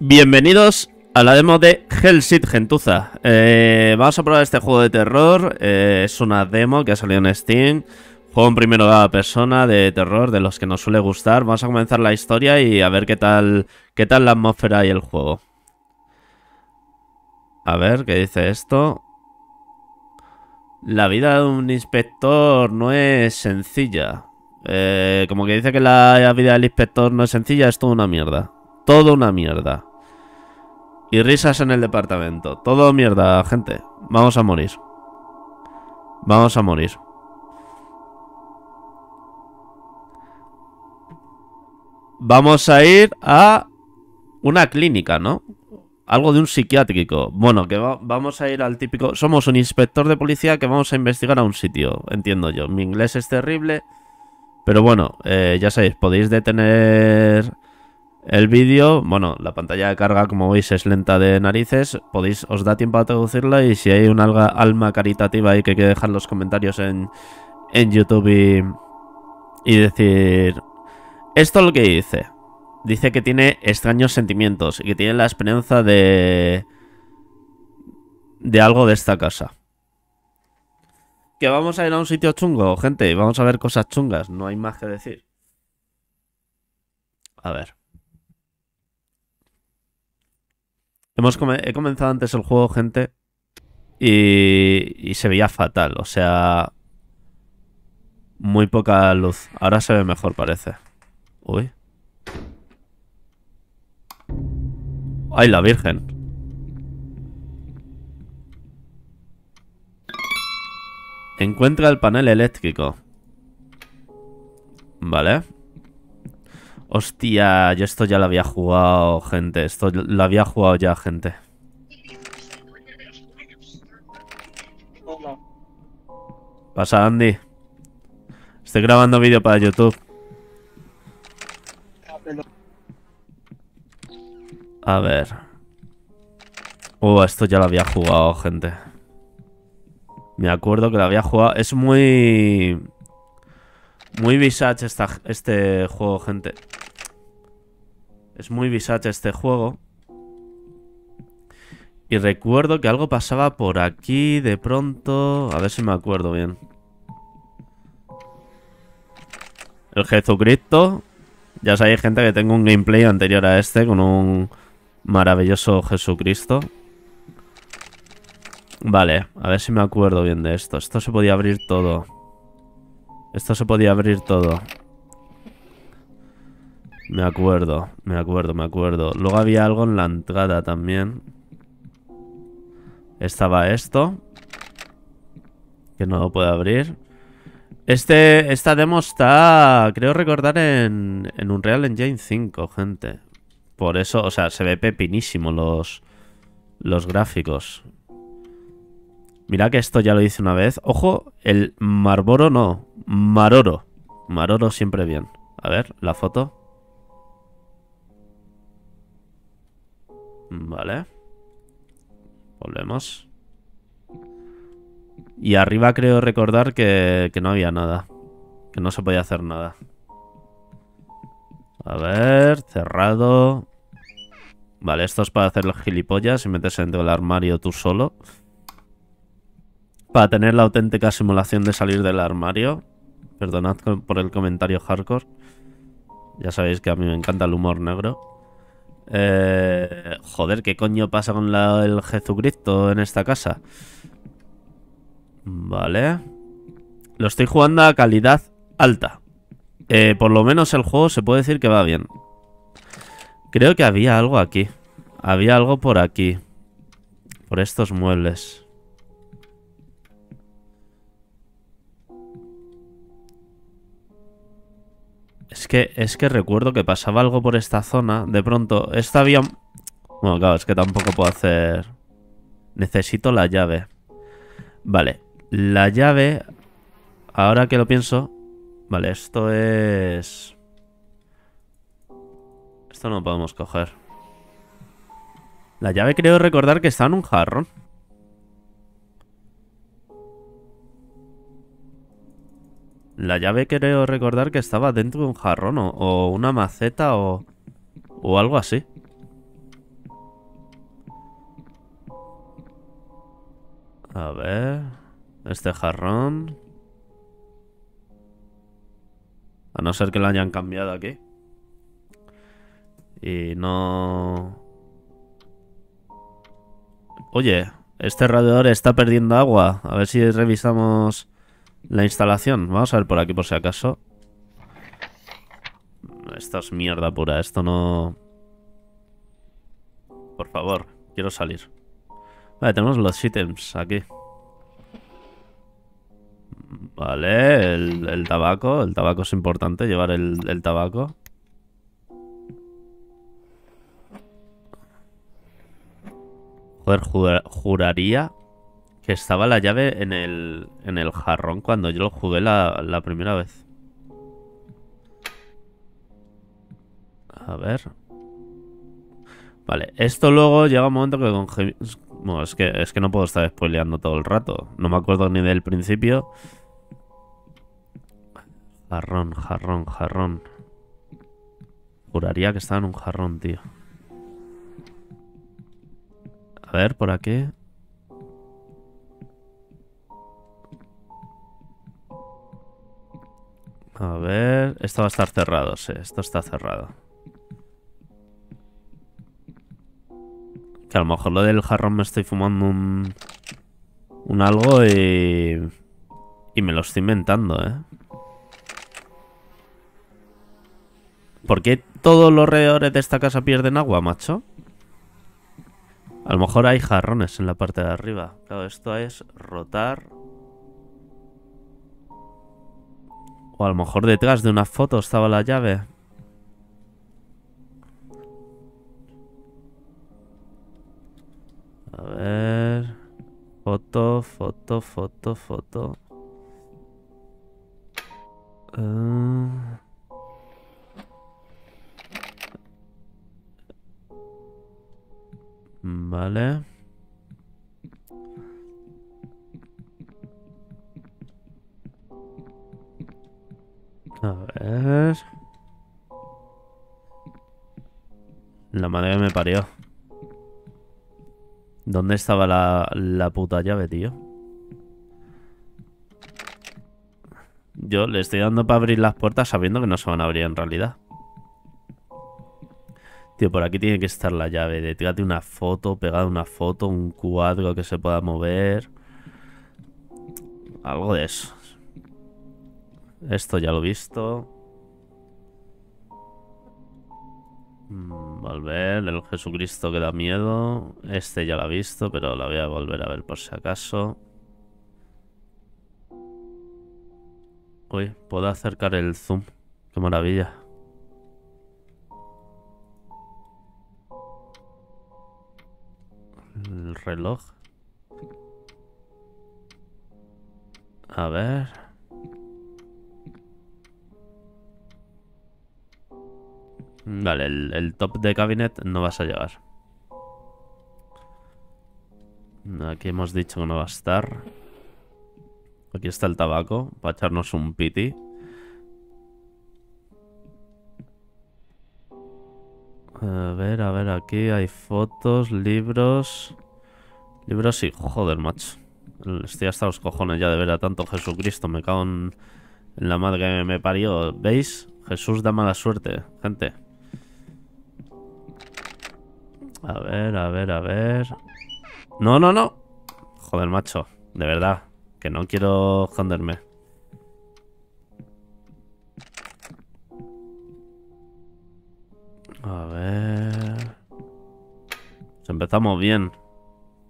Bienvenidos a la demo de Hellsit Gentuza. Eh, vamos a probar este juego de terror. Eh, es una demo que ha salido en Steam. Juego en primera persona de terror, de los que nos suele gustar. Vamos a comenzar la historia y a ver qué tal, qué tal la atmósfera y el juego. A ver, ¿qué dice esto? La vida de un inspector no es sencilla. Eh, como que dice que la vida del inspector no es sencilla, es toda una mierda. Todo una mierda. Y risas en el departamento. Todo mierda, gente. Vamos a morir. Vamos a morir. Vamos a ir a una clínica, ¿no? Algo de un psiquiátrico. Bueno, que vamos a ir al típico... Somos un inspector de policía que vamos a investigar a un sitio, entiendo yo. Mi inglés es terrible. Pero bueno, eh, ya sabéis, podéis detener el vídeo, bueno, la pantalla de carga, como veis, es lenta de narices. Podéis, os da tiempo a traducirla y si hay una alma caritativa ahí que que dejar los comentarios en, YouTube y, y decir. Esto es lo que dice. Dice que tiene extraños sentimientos y que tiene la esperanza de. de algo de esta casa. Que vamos a ir a un sitio chungo, gente. Y Vamos a ver cosas chungas. No hay más que decir. A ver. Hemos he comenzado antes el juego, gente, y, y se veía fatal, o sea, muy poca luz. Ahora se ve mejor, parece. Uy. ¡Ay, la Virgen! Encuentra el panel eléctrico. Vale. Hostia, yo esto ya lo había jugado, gente. Esto lo había jugado ya, gente. Pasa, Andy. Estoy grabando vídeo para YouTube. A ver. Oh, esto ya lo había jugado, gente. Me acuerdo que lo había jugado. Es muy... Muy visage esta, este juego, gente. Es muy visage este juego. Y recuerdo que algo pasaba por aquí de pronto. A ver si me acuerdo bien. El Jesucristo. Ya sabéis, gente, que tengo un gameplay anterior a este con un maravilloso Jesucristo. Vale, a ver si me acuerdo bien de esto. Esto se podía abrir todo. Esto se podía abrir todo. Me acuerdo, me acuerdo, me acuerdo. Luego había algo en la entrada también. Estaba esto. Que no lo puedo abrir. Este, esta demo está, creo recordar, en, en Unreal Engine 5, gente. Por eso, o sea, se ve pepinísimo los, los gráficos. Mira que esto ya lo hice una vez. Ojo, el Marboro no, Maroro. Maroro siempre bien. A ver, la foto. Vale. Volvemos. Y arriba creo recordar que, no había nada. Que no se podía hacer nada. A ver, cerrado. Vale, esto es para hacer los gilipollas y meterse dentro del armario tú solo. Para tener la auténtica simulación de salir del armario. Perdonad por el comentario hardcore. Ya sabéis que a mí me encanta el humor negro. Eh, joder, ¿qué coño pasa con el Jesucristo en esta casa? Vale. Lo estoy jugando a calidad alta. Eh, por lo menos el juego se puede decir que va bien. Creo que había algo aquí. Había algo por aquí. Por estos muebles. Es que, es que recuerdo que pasaba algo por esta zona. De pronto, esta había... Bueno, claro, es que tampoco puedo hacer... Necesito la llave. Vale, la llave... Ahora que lo pienso... Vale, esto es... Esto no lo podemos coger. La llave creo recordar que está en un jarrón. La llave creo recordar que estaba dentro de un jarrón o, una maceta o, o algo así. A ver... Este jarrón... A no ser que lo hayan cambiado aquí. Y no... Oye, este radiador está perdiendo agua. A ver si revisamos la instalación. Vamos a ver por aquí por si acaso. Esto es mierda pura. Esto no... Por favor, quiero salir. Vale, tenemos los ítems aquí. Vale, el, tabaco. El tabaco es importante, llevar el, tabaco. Joder, juraría que estaba la llave en el, en el jarrón cuando yo lo jugué la, la primera vez. A ver. Vale, esto luego llega un momento que con... Bueno, es que, es que no puedo estar spoileando todo el rato. No me acuerdo ni del principio. Jarrón, jarrón, jarrón. Juraría que estaba en un jarrón, tío. A ver, por aquí. A ver, esto va a estar cerrado, sí, esto está cerrado. Que a lo mejor lo del jarrón me estoy fumando un, un algo y, y me lo estoy inventando, ¿eh? ¿Por qué todos los reores de esta casa pierden agua, macho? A lo mejor hay jarrones en la parte de arriba. Claro, esto es rotar O a lo mejor detrás de una foto estaba la llave. A ver... Foto, foto, foto, foto. Ah. Vale. madre que me parió. ¿Dónde estaba la, la puta llave, tío? Yo le estoy dando para abrir las puertas sabiendo que no se van a abrir en realidad. Tío, por aquí tiene que estar la llave. tírate una foto, pegad una foto, un cuadro que se pueda mover. Algo de eso. Esto ya lo he visto. Mm. Volver, el Jesucristo que da miedo. Este ya lo ha visto, pero la voy a volver a ver por si acaso. Uy, puedo acercar el zoom. Qué maravilla. El reloj. A ver. Vale, el, top de cabinet no vas a llevar Aquí hemos dicho que no va a estar. Aquí está el tabaco, para echarnos un piti. A ver, a ver, aquí hay fotos, libros... Libros y... Joder, macho. Estoy hasta los cojones ya de ver a tanto Jesucristo. Me cago en la madre que me parió. ¿Veis? Jesús da mala suerte, gente. A ver, a ver, a ver. No, no, no. Joder, macho. De verdad. Que no quiero esconderme. A ver... empezamos bien.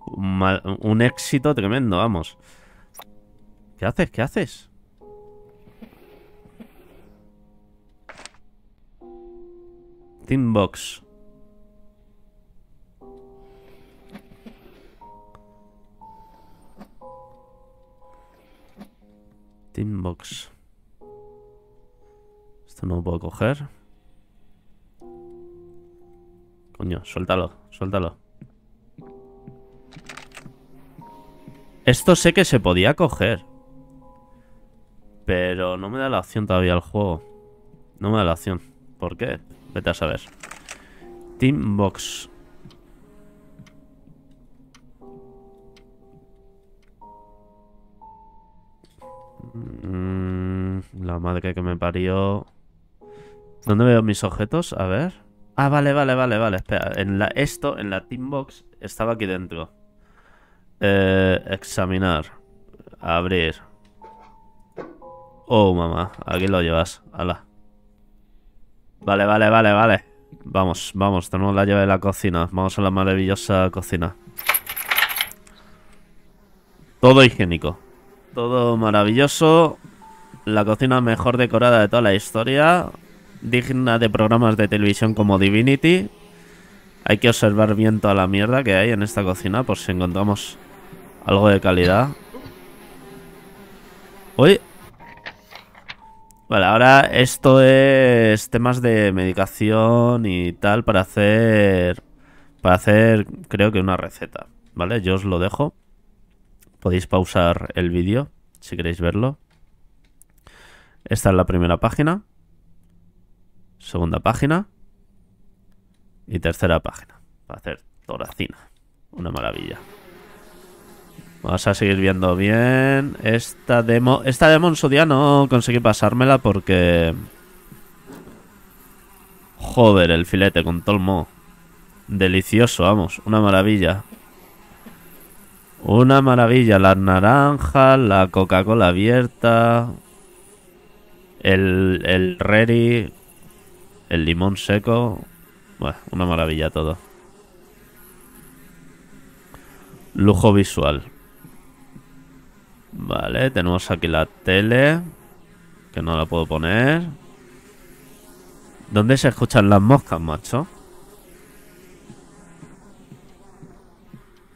Un, un éxito tremendo, vamos. ¿Qué haces? ¿Qué haces? Teambox. Teambox. Esto no lo puedo coger. Coño, suéltalo, suéltalo. Esto sé que se podía coger. Pero no me da la opción todavía el juego. No me da la opción. ¿Por qué? Vete a saber. Teambox. madre que me parió. ¿Dónde veo mis objetos? A ver. Ah, vale, vale, vale, vale. Espera, en la, esto, en la team box, estaba aquí dentro. Eh, examinar. Abrir. Oh, mamá. Aquí lo llevas. Ala. Vale, vale, vale, vale. Vamos, vamos. Tenemos la llave de la cocina. Vamos a la maravillosa cocina. Todo higiénico. Todo maravilloso la cocina mejor decorada de toda la historia, digna de programas de televisión como Divinity. Hay que observar bien toda la mierda que hay en esta cocina por si encontramos algo de calidad. Uy. Vale, ahora esto es temas de medicación y tal para hacer... Para hacer, creo que una receta. ¿Vale? Yo os lo dejo. Podéis pausar el vídeo si queréis verlo. Esta es la primera página, segunda página y tercera página para hacer toracina. Una maravilla. Vamos a seguir viendo bien. Esta demo. Esta demo en su no conseguí pasármela porque. Joder, el filete con tolmo. Delicioso, vamos. Una maravilla. Una maravilla. Las naranjas, la Coca-Cola abierta. El, el el limón seco. Bueno, una maravilla todo. Lujo visual. Vale, tenemos aquí la tele. Que no la puedo poner. ¿Dónde se escuchan las moscas, macho?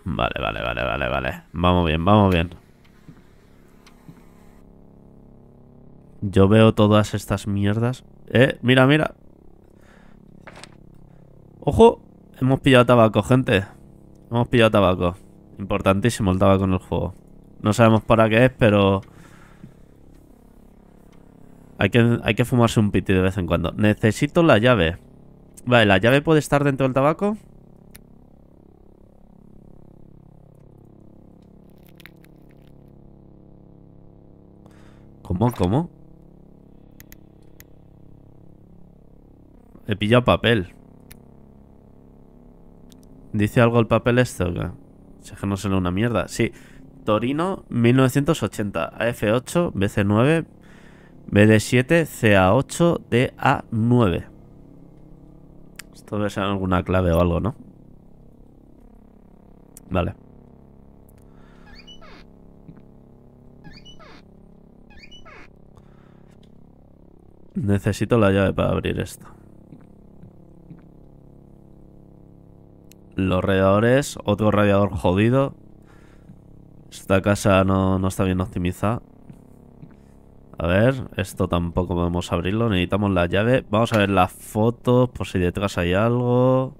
Vale, vale, vale, vale, vale. Vamos bien, vamos bien. Yo veo todas estas mierdas. Eh, mira, mira. Ojo, hemos pillado tabaco, gente. Hemos pillado tabaco. Importantísimo el tabaco en el juego. No sabemos para qué es, pero... Hay que, hay que fumarse un piti de vez en cuando. Necesito la llave. Vale, ¿la llave puede estar dentro del tabaco? ¿Cómo? ¿Cómo? He pillado papel. ¿Dice algo el papel este o qué? Si es que no se una mierda. Sí. Torino 1980. AF8, BC9, BD7, CA8, DA9. Esto debe ser alguna clave o algo, ¿no? Vale. Necesito la llave para abrir esto. Los radiadores, otro radiador jodido. Esta casa no, está bien optimizada. A ver, esto tampoco podemos abrirlo. Necesitamos la llave. Vamos a ver las fotos por si detrás hay algo.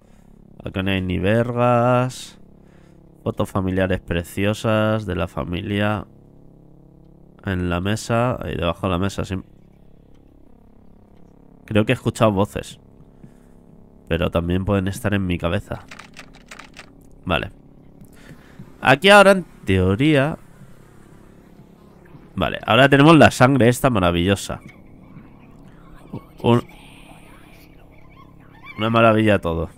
Acá no hay ni vergas. Fotos familiares preciosas de la familia. En la mesa. Ahí debajo de la mesa. Creo que he escuchado voces. Pero también pueden estar en mi cabeza. Vale. Aquí ahora, en teoría... Vale, ahora tenemos la sangre esta maravillosa. Una maravilla todo.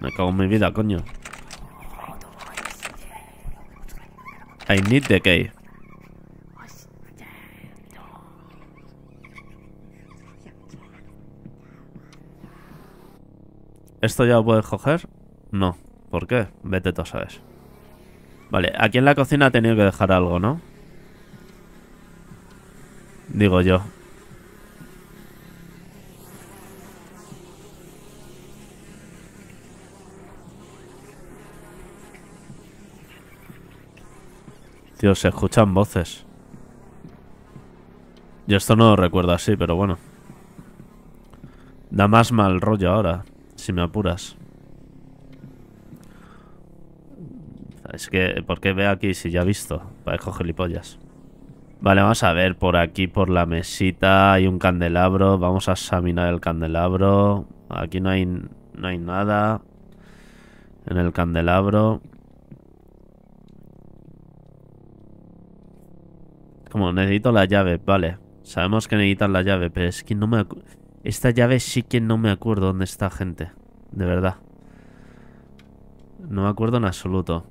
Me cago en mi vida, coño. I need the key. ¿Esto ya lo puedes coger? No. ¿Por qué? Vete tú, sabes. Vale, aquí en la cocina ha tenido que dejar algo, ¿no? Digo yo. Tío, se escuchan voces. Yo esto no lo recuerdo así, pero bueno. Da más mal rollo ahora si me apuras. Es que, ¿por qué ve aquí si ya he visto? Para gilipollas. Vale, vamos a ver, por aquí, por la mesita, hay un candelabro. Vamos a examinar el candelabro. Aquí no hay, no hay nada. En el candelabro. Como necesito la llave, vale. Sabemos que necesitan la llave, pero es que no me esta llave sí que no me acuerdo dónde está, gente. De verdad. No me acuerdo en absoluto.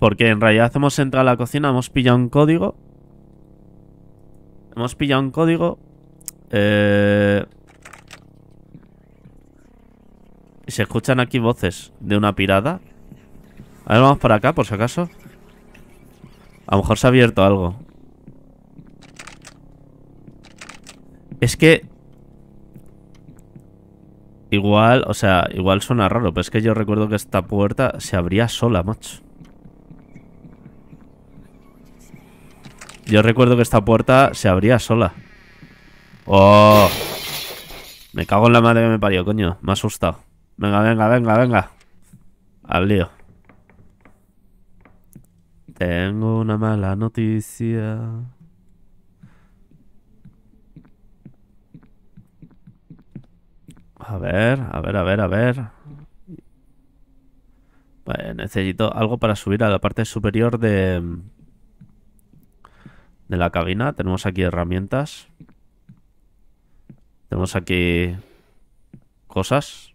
Porque en realidad hemos entrado a la cocina, hemos pillado un código. Hemos pillado un código. Eh... Se escuchan aquí voces de una pirada. A ver, vamos para acá, por si acaso. A lo mejor se ha abierto algo. Es que... Igual, o sea, igual suena raro, pero es que yo recuerdo que esta puerta se abría sola, macho. Yo recuerdo que esta puerta se abría sola. ¡Oh! Me cago en la madre que me parió, coño. Me ha asustado. Venga, venga, venga, venga. Al lío. Tengo una mala noticia. A ver, a ver, a ver, a ver. necesito algo para subir a la parte superior de, de la cabina. Tenemos aquí herramientas. Tenemos aquí cosas.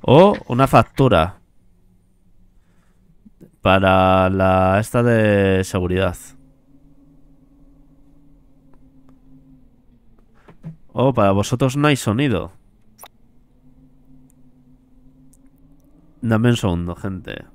O oh, una factura. Para la esta de seguridad. Oh, para vosotros no hay sonido. Dame un segundo, gente.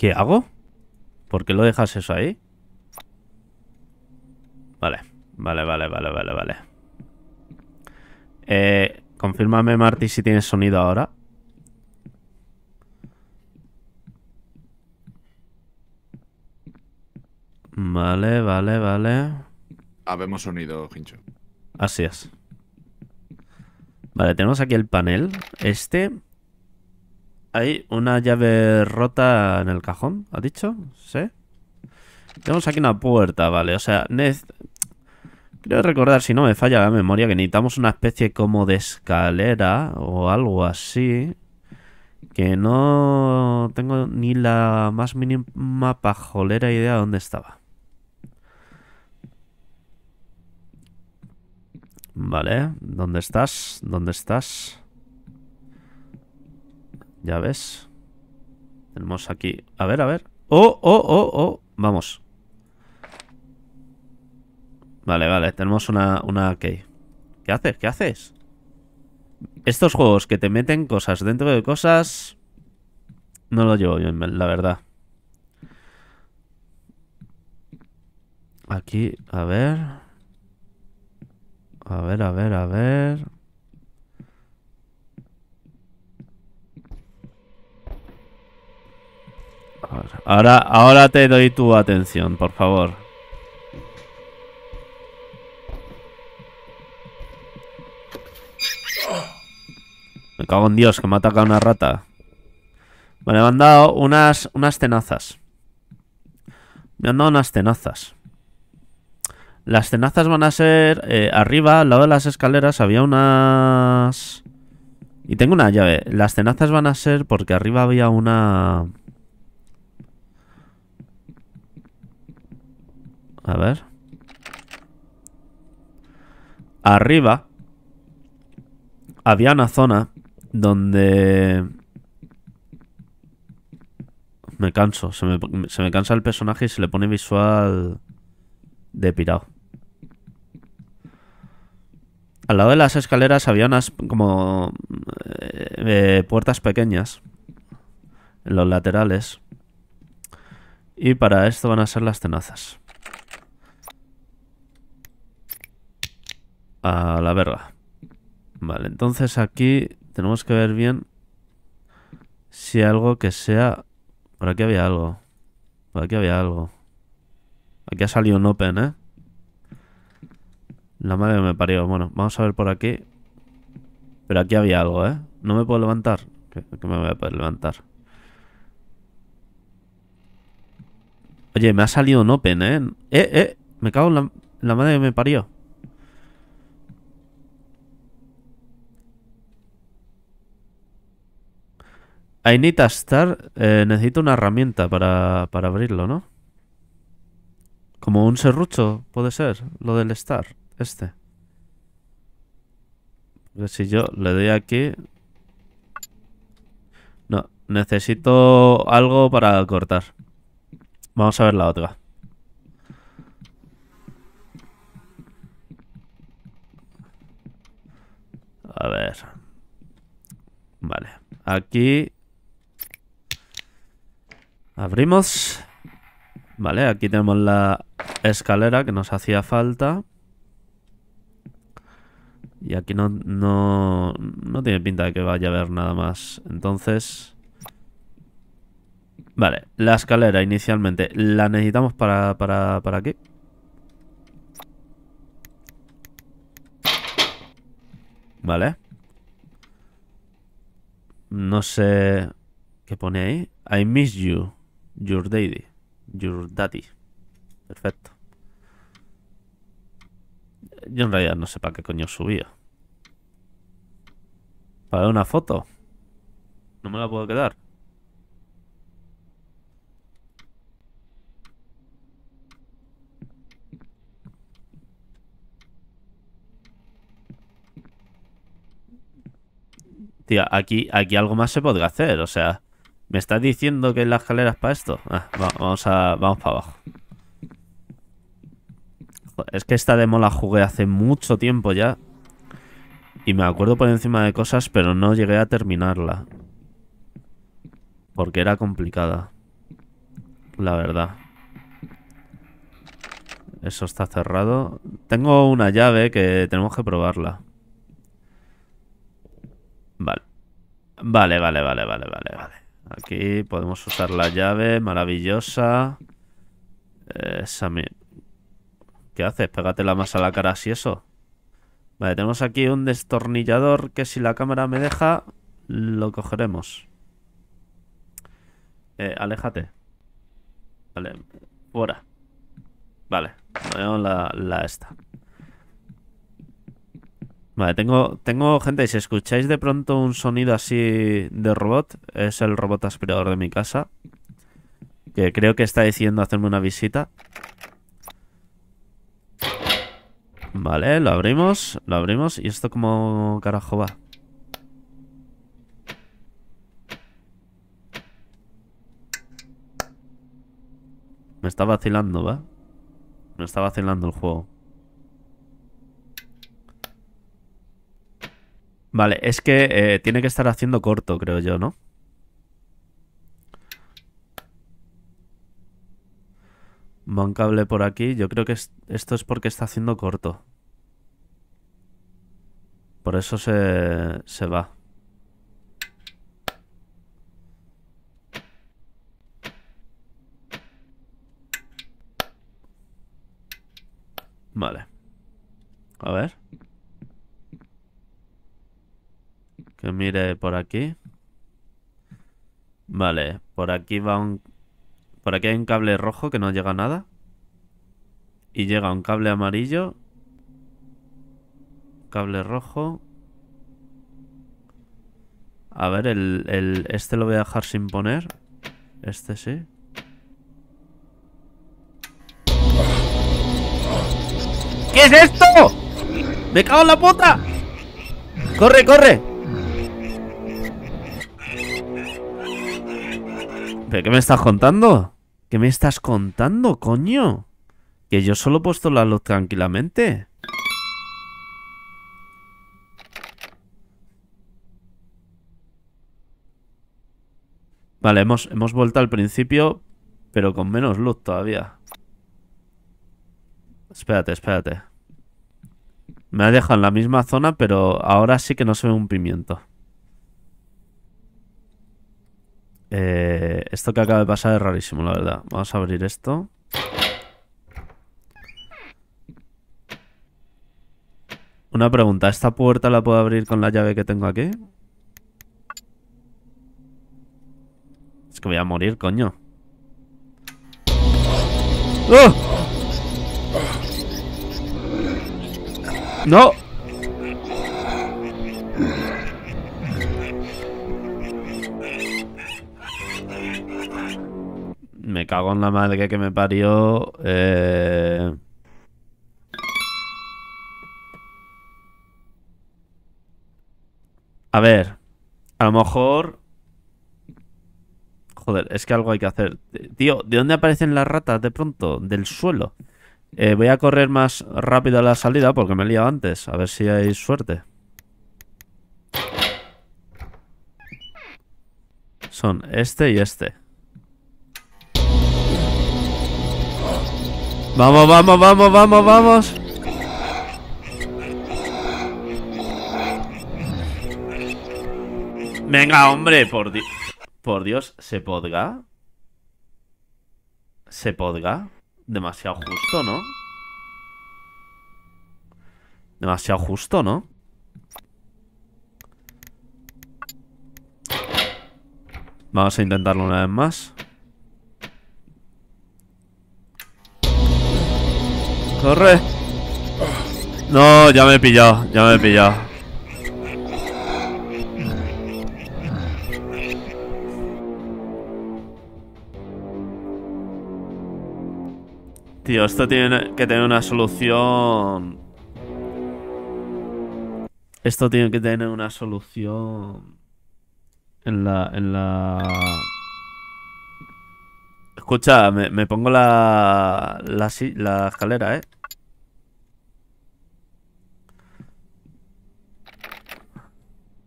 ¿Qué hago? ¿Por qué lo dejas eso ahí? Vale, vale, vale, vale, vale, vale. Eh, confírmame, Marty, si tienes sonido ahora. Vale, vale, vale. Habemos sonido, Hincho. Así es. Vale, tenemos aquí el panel. Este. Hay una llave rota en el cajón, ¿ha dicho? Sí. Tenemos aquí una puerta, vale. O sea, Ned. Creo recordar, si no me falla la memoria, que necesitamos una especie como de escalera o algo así. Que no tengo ni la más mínima pajolera idea de dónde estaba. Vale, ¿dónde estás? ¿Dónde estás? Ya ves. Tenemos aquí... A ver, a ver. ¡Oh, oh, oh, oh! Vamos. Vale, vale. Tenemos una, una key. ¿Qué haces? ¿Qué haces? Estos juegos que te meten cosas dentro de cosas... No lo llevo yo, la verdad. Aquí, a ver. A ver, a ver, a ver. Ahora, ahora te doy tu atención, por favor. Me cago en Dios, que me ataca una rata. Vale, me han dado unas, unas tenazas. Me han dado unas tenazas. Las tenazas van a ser... Eh, arriba, al lado de las escaleras, había unas... Y tengo una llave. Las tenazas van a ser porque arriba había una... A ver. Arriba había una zona donde... Me canso, se me, cansa el personaje y se le pone visual de pirado. Al lado de las escaleras había unas como eh, eh, puertas pequeñas en los laterales. Y para esto van a ser las tenazas. a la verga. Vale, entonces aquí tenemos que ver bien si algo que sea... Por aquí había algo. Por aquí había algo. Aquí ha salido un open, ¿eh? La madre me parió. Bueno, vamos a ver por aquí. Pero aquí había algo, ¿eh? No me puedo levantar. Que, me voy a poder levantar. Oye, me ha salido un open, ¿eh? ¡Eh, eh! Me cago en la, la madre que me parió. I need a star. Eh, necesito una herramienta para, para abrirlo, ¿no? Como un serrucho, puede ser. Lo del star, este. ver si yo le doy aquí... No, necesito algo para cortar. Vamos a ver la otra. A ver. Vale. Aquí Abrimos. Vale, aquí tenemos la escalera que nos hacía falta. Y aquí no, no, no tiene pinta de que vaya a haber nada más. Entonces... Vale, la escalera inicialmente la necesitamos para, para, para Vale. No sé qué pone ahí. I miss you. Your daddy. Your daddy. Perfecto. Yo en realidad no sé para qué coño subía. ¿Para una foto? No me la puedo quedar. Tía, aquí, aquí algo más se podría hacer, o sea... ¿Me estás diciendo que la escalera es para esto? Ah, vamos, a, vamos para abajo. Es que esta demo la jugué hace mucho tiempo ya. Y me acuerdo por encima de cosas, pero no llegué a terminarla. Porque era complicada. La verdad. Eso está cerrado. Tengo una llave que tenemos que probarla. Vale, vale, vale, vale, vale, vale. Aquí podemos usar la llave, maravillosa. Eh, ¿Qué haces? Pégate la más a la cara así eso. Vale, tenemos aquí un destornillador que si la cámara me deja, lo cogeremos. Eh, aléjate. Vale, fuera. Vale, ponemos la esta. Vale, tengo, tengo gente, si escucháis de pronto un sonido así de robot, es el robot aspirador de mi casa, que creo que está diciendo hacerme una visita. Vale, lo abrimos, lo abrimos, y esto como carajo va. Me está vacilando, ¿va? Me está vacilando el juego. Vale, es que eh, tiene que estar haciendo corto, creo yo, ¿no? Va cable por aquí. Yo creo que esto es porque está haciendo corto. Por eso se, se va. Vale. A ver. mire por aquí. Vale, por aquí va un... Por aquí hay un cable rojo que no llega a nada. Y llega un cable amarillo. Cable rojo. A ver, el, el, este lo voy a dejar sin poner. Este sí. ¿Qué es esto? ¡Me cago en la puta! ¡Corre, corre! ¿Pero qué me estás contando? ¿Qué me estás contando, coño? Que yo solo he puesto la luz tranquilamente. Vale, hemos, hemos vuelto al principio, pero con menos luz todavía. Espérate, espérate. Me ha dejado en la misma zona, pero ahora sí que no se ve un pimiento. Eh, esto que acaba de pasar es rarísimo, la verdad. Vamos a abrir esto. Una pregunta, ¿esta puerta la puedo abrir con la llave que tengo aquí? Es que voy a morir, coño. ¡Oh! ¡No! me cago en la madre que me parió. Eh. A ver, a lo mejor... Joder, es que algo hay que hacer. Tío, ¿de dónde aparecen las ratas de pronto? Del suelo. Eh, voy a correr más rápido a la salida porque me he liado antes. A ver si hay suerte. Son este y este. Vamos, vamos, vamos, vamos, vamos. Venga, hombre, por, dios, por Dios, ¿se podga? ¿Se podga? Demasiado justo, ¿no? Demasiado justo, ¿no? Vamos a intentarlo una vez más. Corre. No, ya me he pillado, ya me he pillado. Tío, esto tiene que tener una solución. Esto tiene que tener una solución en la en la Escucha, me, pongo la, la escalera, ¿eh?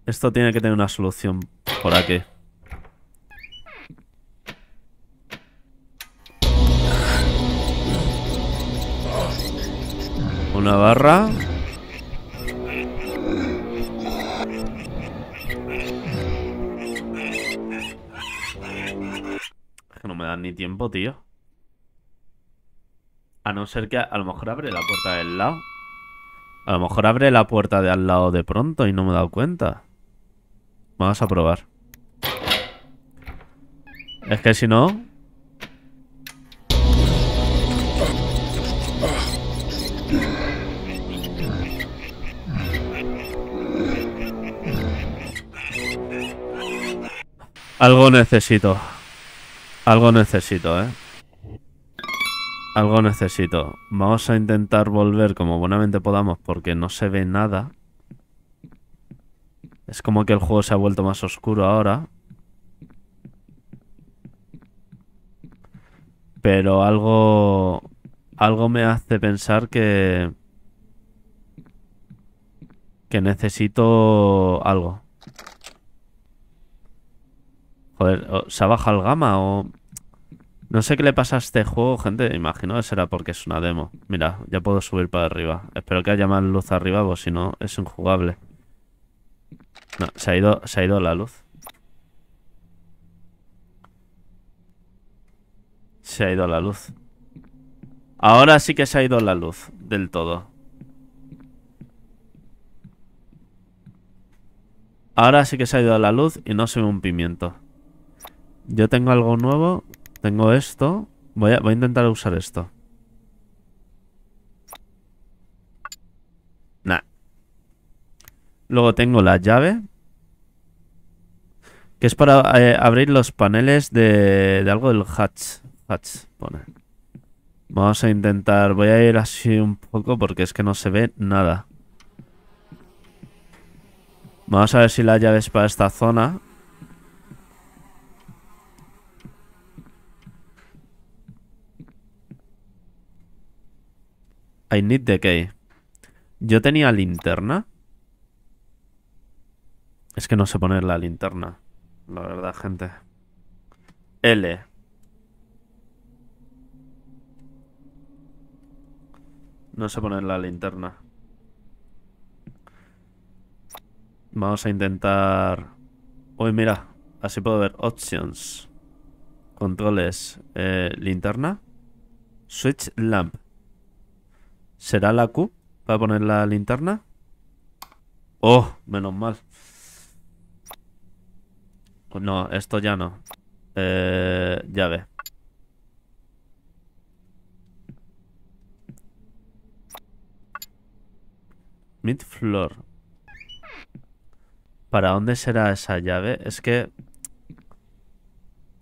Esto tiene que tener una solución por aquí. Una barra. no me dan ni tiempo, tío. A no ser que a lo mejor abre la puerta del lado. A lo mejor abre la puerta de al lado de pronto y no me he dado cuenta. Vamos a probar. Es que si no... Algo necesito. Algo necesito, ¿eh? Algo necesito. Vamos a intentar volver como buenamente podamos porque no se ve nada. Es como que el juego se ha vuelto más oscuro ahora. Pero algo... Algo me hace pensar que... Que necesito algo se ha bajado el gama o... No sé qué le pasa a este juego, gente. Imagino que será porque es una demo. Mira, ya puedo subir para arriba. Espero que haya más luz arriba, porque si no es injugable. No, se ha ido, se ha ido la luz. Se ha ido la luz. Ahora sí que se ha ido la luz del todo. Ahora sí que se ha ido la luz y no se un pimiento. Yo tengo algo nuevo. Tengo esto. Voy a, voy a intentar usar esto. Nah. Luego tengo la llave. Que es para eh, abrir los paneles de, algo del hatch. Hatch, pone. Vamos a intentar... Voy a ir así un poco porque es que no se ve nada. Vamos a ver si la llave es para esta zona. I need key. Yo tenía linterna. Es que no sé poner la linterna. La verdad, gente. L. No sé poner la linterna. Vamos a intentar... Uy, mira. Así puedo ver. Options. Controles. Eh, linterna. Switch lamp. ¿Será la Q para poner la linterna? Oh, menos mal. Pues no, esto ya no. llave. Eh, Mid floor. ¿Para dónde será esa llave? Es que...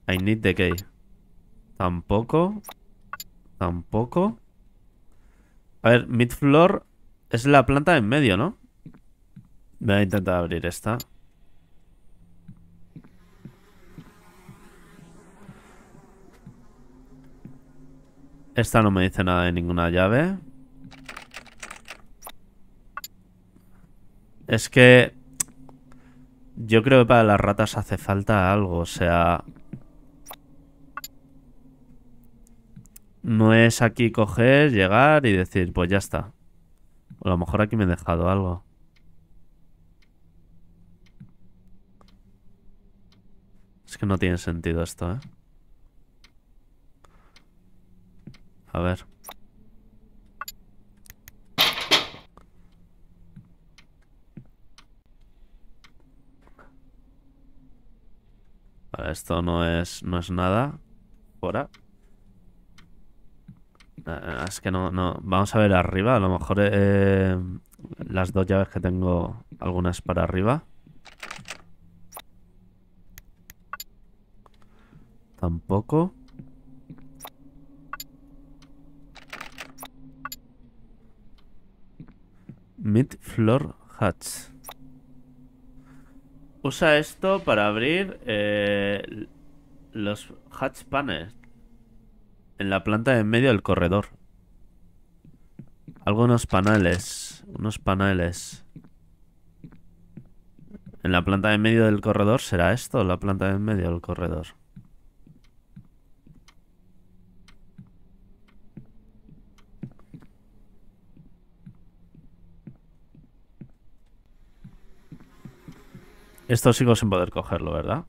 I need the key. Tampoco. Tampoco. A ver, midfloor es la planta en medio, ¿no? Voy a intentar abrir esta. Esta no me dice nada de ninguna llave. Es que... Yo creo que para las ratas hace falta algo, o sea... No es aquí coger, llegar y decir, pues ya está. A lo mejor aquí me he dejado algo. Es que no tiene sentido esto, ¿eh? A ver. esto no es, no es nada. ¿Ahora? Eh, es que no, no. Vamos a ver arriba. A lo mejor eh, las dos llaves que tengo, algunas para arriba. Tampoco. Mid Floor Hatch. Usa esto para abrir eh, los hatch panels en la planta de en medio del corredor. Algunos unos paneles. Unos paneles. En la planta de en medio del corredor será esto, la planta de en medio del corredor. Esto sigo sin poder cogerlo, ¿verdad?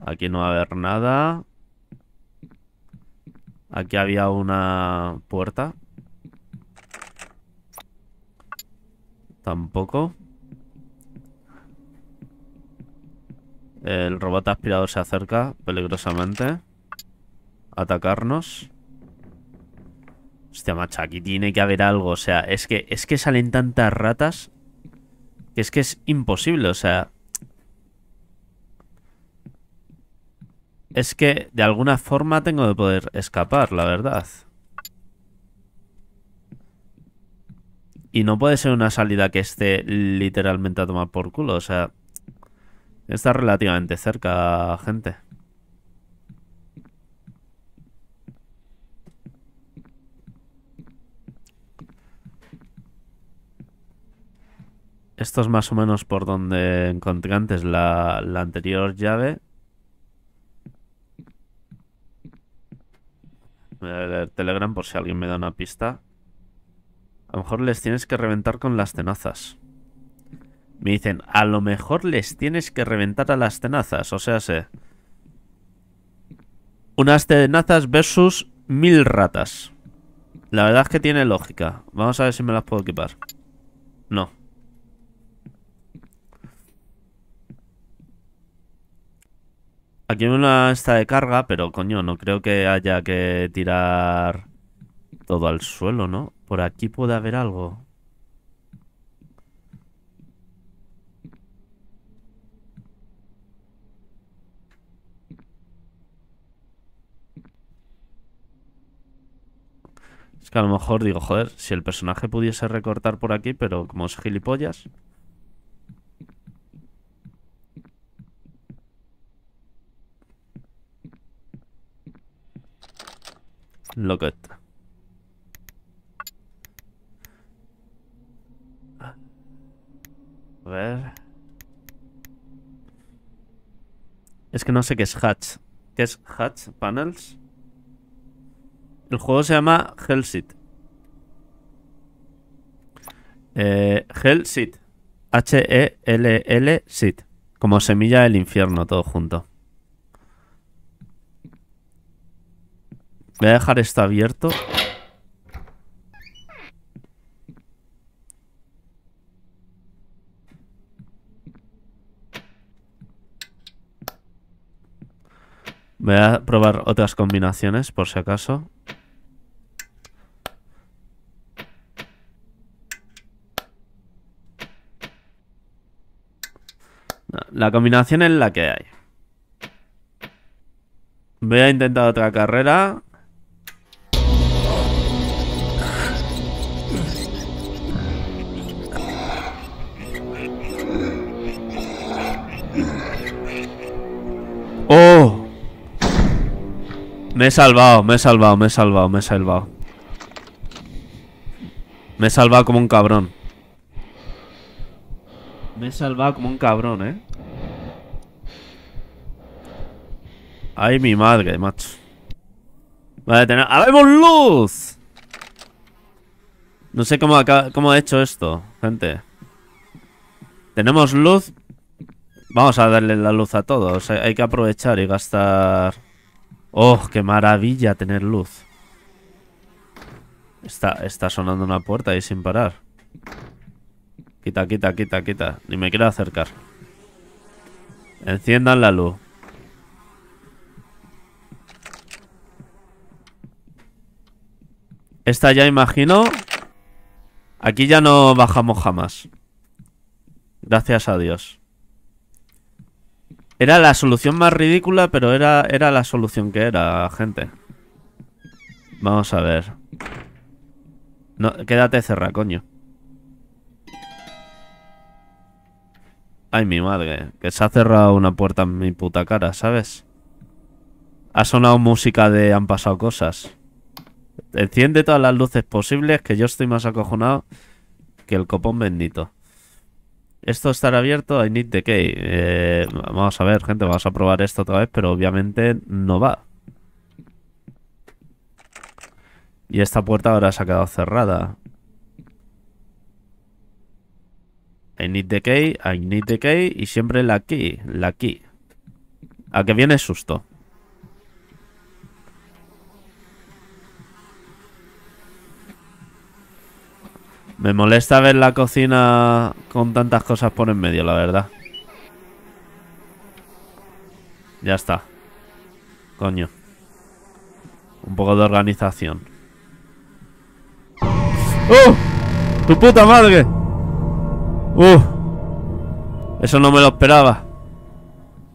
Aquí no va a haber nada. Aquí había una puerta. Tampoco. El robot aspirador se acerca peligrosamente. Atacarnos. Hostia, macho, aquí tiene que haber algo. O sea, es que, es que salen tantas ratas que es que es imposible. O sea, Es que de alguna forma tengo de poder escapar, la verdad. Y no puede ser una salida que esté literalmente a tomar por culo, o sea... Está relativamente cerca, gente. Esto es más o menos por donde encontré antes la, la anterior llave. Telegram por si alguien me da una pista. A lo mejor les tienes que reventar con las tenazas. Me dicen, a lo mejor les tienes que reventar a las tenazas. O sea, sé. Unas tenazas versus mil ratas. La verdad es que tiene lógica. Vamos a ver si me las puedo equipar. No. Aquí hay una está de carga, pero coño, no creo que haya que tirar todo al suelo, ¿no? Por aquí puede haber algo. Es que a lo mejor digo, joder, si el personaje pudiese recortar por aquí, pero como es gilipollas... loco está ah. A ver. Es que no sé qué es Hatch. ¿Qué es Hatch Panels? El juego se llama Hellsit. Eh, Hellsit. H-E-L-L-Sit. Como semilla del infierno, todo junto. Voy a dejar esto abierto. Voy a probar otras combinaciones por si acaso. La combinación es la que hay. Voy a intentar otra carrera. ¡Oh! Me he salvado, me he salvado, me he salvado, me he salvado. Me he salvado como un cabrón. Me he salvado como un cabrón, ¿eh? Ay, mi madre, macho. Vale, tenemos... ¡Habemos luz! No sé cómo, ha cómo hecho esto, gente. Tenemos luz Vamos a darle la luz a todos. Hay que aprovechar y gastar... ¡Oh, qué maravilla tener luz! Está, está sonando una puerta ahí sin parar. Quita, quita, quita, quita. Ni me quiero acercar. Enciendan la luz. Esta ya imagino Aquí ya no bajamos jamás Gracias a Dios era la solución más ridícula, pero era, era la solución que era, gente. Vamos a ver. No, quédate cerrado coño. Ay, mi madre, que se ha cerrado una puerta en mi puta cara, ¿sabes? Ha sonado música de han pasado cosas. Enciende todas las luces posibles, que yo estoy más acojonado que el copón bendito. Esto estará abierto I need the key eh, vamos a ver, gente, vamos a probar esto otra vez, pero obviamente no va. Y esta puerta ahora se ha quedado cerrada. I need key, I need key y siempre la key, la key. A que viene susto. Me molesta ver la cocina con tantas cosas por en medio, la verdad. Ya está. Coño. Un poco de organización. ¡Uh! ¡Tu puta madre! ¡Uh! Eso no me lo esperaba.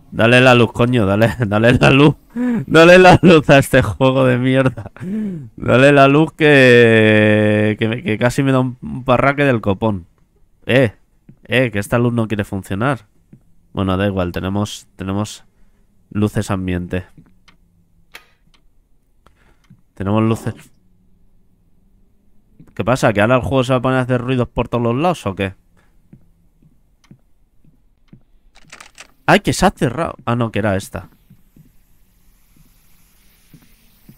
Dale la luz, coño, dale, dale la luz. Dale la luz a este juego de mierda. Dale la luz que, que, casi me da un parraque del copón. Eh, eh, que esta luz no quiere funcionar. Bueno, da igual, tenemos, tenemos luces ambiente. Tenemos luces... ¿Qué pasa? ¿Que ahora el juego se va a poner a hacer ruidos por todos los lados o qué? ¡Ay, que se ha cerrado! Ah, no, que era esta.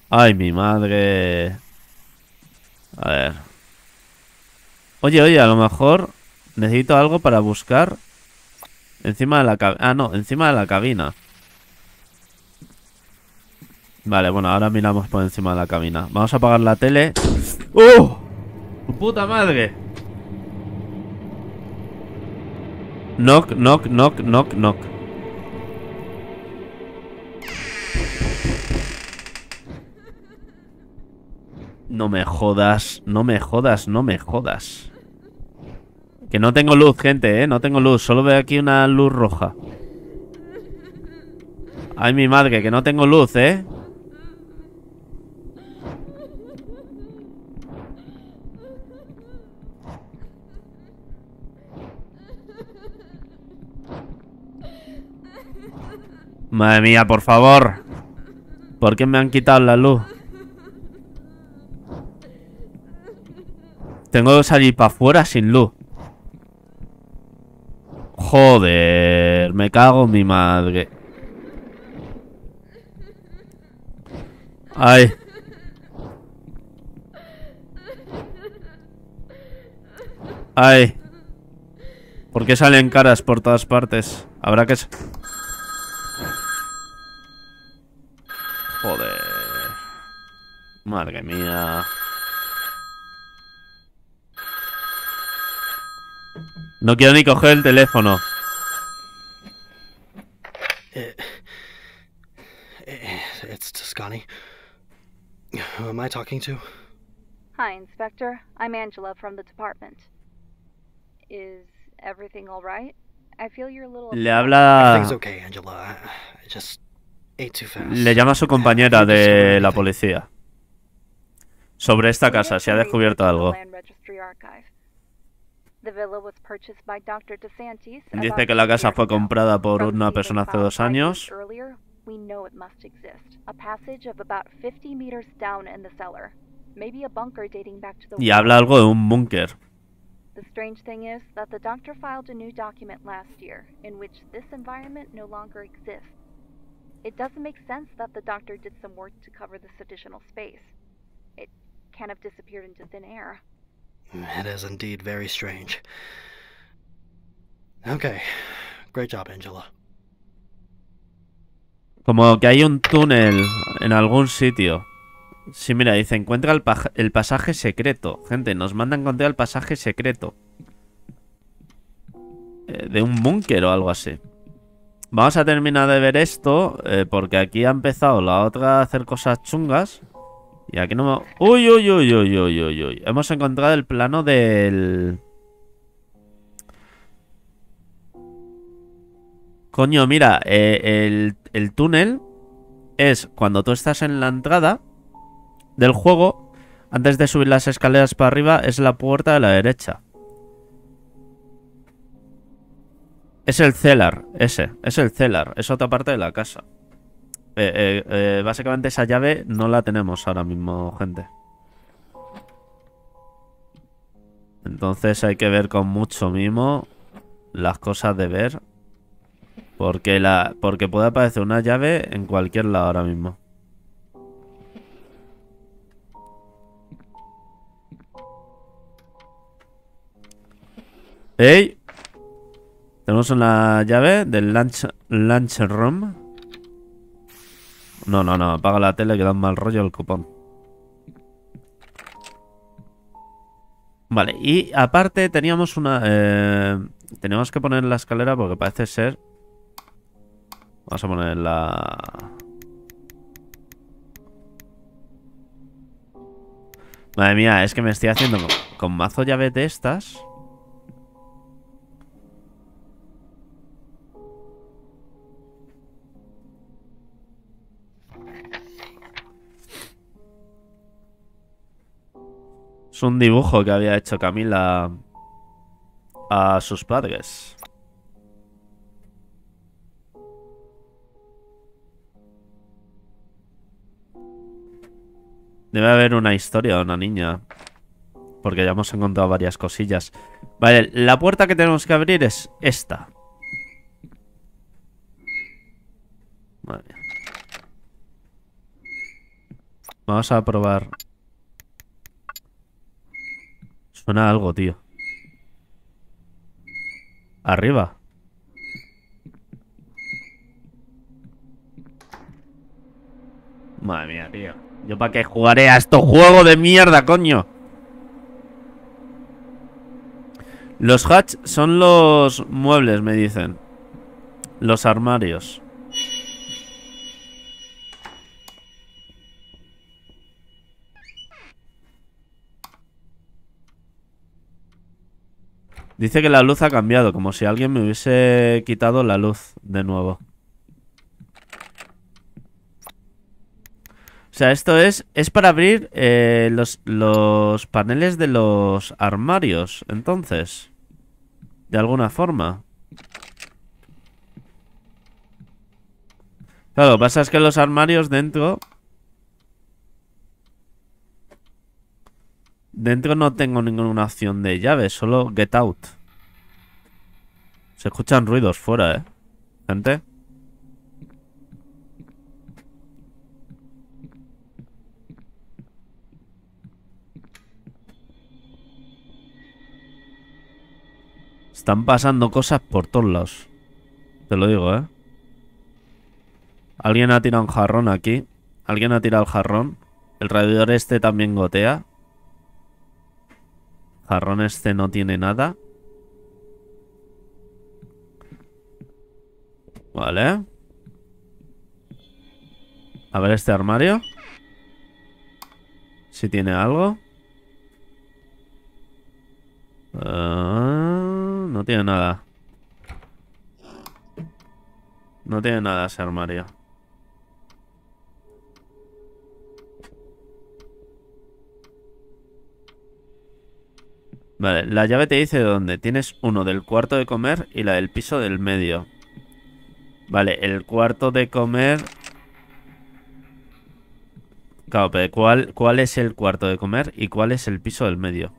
Ay, mi madre. A ver. Oye, oye, a lo mejor necesito algo para buscar encima de la cabina. Ah, no, encima de la cabina. Vale, bueno, ahora miramos por encima de la cabina. Vamos a apagar la tele. ¡Oh! ¡Puta madre! Knock, knock, knock, knock, knock. No me jodas, no me jodas, no me jodas. Que no tengo luz, gente, ¿eh? No tengo luz. Solo veo aquí una luz roja. Ay, mi madre, que no tengo luz, ¿eh? Madre mía, por favor. ¿Por qué me han quitado la luz? Tengo que salir para afuera sin luz. Joder, me cago en mi madre. Ay. Ay. ¿Por qué salen caras por todas partes? Habrá que... Joder. Madre mía. No quiero ni coger el teléfono. Eh, eh, it's Toscani. Who am I talking to? Hi, Inspector. I'm Angela from the department. Is everything all right? I feel you're a little. Le habla. Everything's okay, Angela. I just ate too fast. Le llama a su compañera de la policía sobre esta casa. Se ha descubierto algo. Dice que la casa fue comprada por una persona hace dos años. Y habla algo de un búnker. The strange thing is that the doctor filed a new document last year in which this environment no longer exists. It doesn't make sense that the doctor did some work to cover this additional space. It can't have disappeared into thin air. Como que hay un túnel en algún sitio. Sí, mira, dice, encuentra el, pasaje secreto. Gente, nos manda a encontrar el pasaje secreto. Eh, de un búnker o algo así. Vamos a terminar de ver esto, eh, porque aquí ha empezado la otra a hacer cosas chungas. Y aquí no me... Uy, uy, uy, uy, uy, uy, uy. Hemos encontrado el plano del... Coño, mira, eh, el, el túnel es cuando tú estás en la entrada del juego, antes de subir las escaleras para arriba, es la puerta de la derecha. Es el celar, ese, es el cellar, es otra parte de la casa. Eh, eh, eh, básicamente esa llave no la tenemos ahora mismo, gente. Entonces hay que ver con mucho mimo las cosas de ver. Porque, la, porque puede aparecer una llave en cualquier lado ahora mismo. ¡Ey! Tenemos una llave del lunch, lunch room. No, no, no, apaga la tele que da un mal rollo el cupón. Vale, y aparte teníamos una... Eh, tenemos que poner la escalera porque parece ser... Vamos a poner la... Madre mía, es que me estoy haciendo con, con mazo llave de estas. Es un dibujo que había hecho Camila a sus padres. Debe haber una historia de una niña. Porque ya hemos encontrado varias cosillas. Vale, la puerta que tenemos que abrir es esta. Vale. Vamos a probar Suena algo, tío. Arriba. Madre mía, tío. ¿Yo para qué jugaré a esto? ¡Juego de mierda, coño? Los hatch son los muebles, me dicen. Los armarios. Dice que la luz ha cambiado, como si alguien me hubiese quitado la luz de nuevo. O sea, esto es, es para abrir eh, los, los paneles de los armarios, entonces. De alguna forma. Claro, lo que pasa es que los armarios dentro Dentro no tengo ninguna opción de llave, solo get out. Se escuchan ruidos fuera, ¿eh? Gente. Están pasando cosas por todos lados. Te lo digo, ¿eh? Alguien ha tirado un jarrón aquí. Alguien ha tirado el jarrón. El radiador este también gotea. Jarrón este no tiene nada. Vale. A ver este armario. Si tiene algo. Ah, no tiene nada. No tiene nada ese armario. Vale, la llave te dice dónde. Tienes uno del cuarto de comer y la del piso del medio. Vale, el cuarto de comer... Claro, ¿cuál, ¿cuál es el cuarto de comer y cuál es el piso del medio?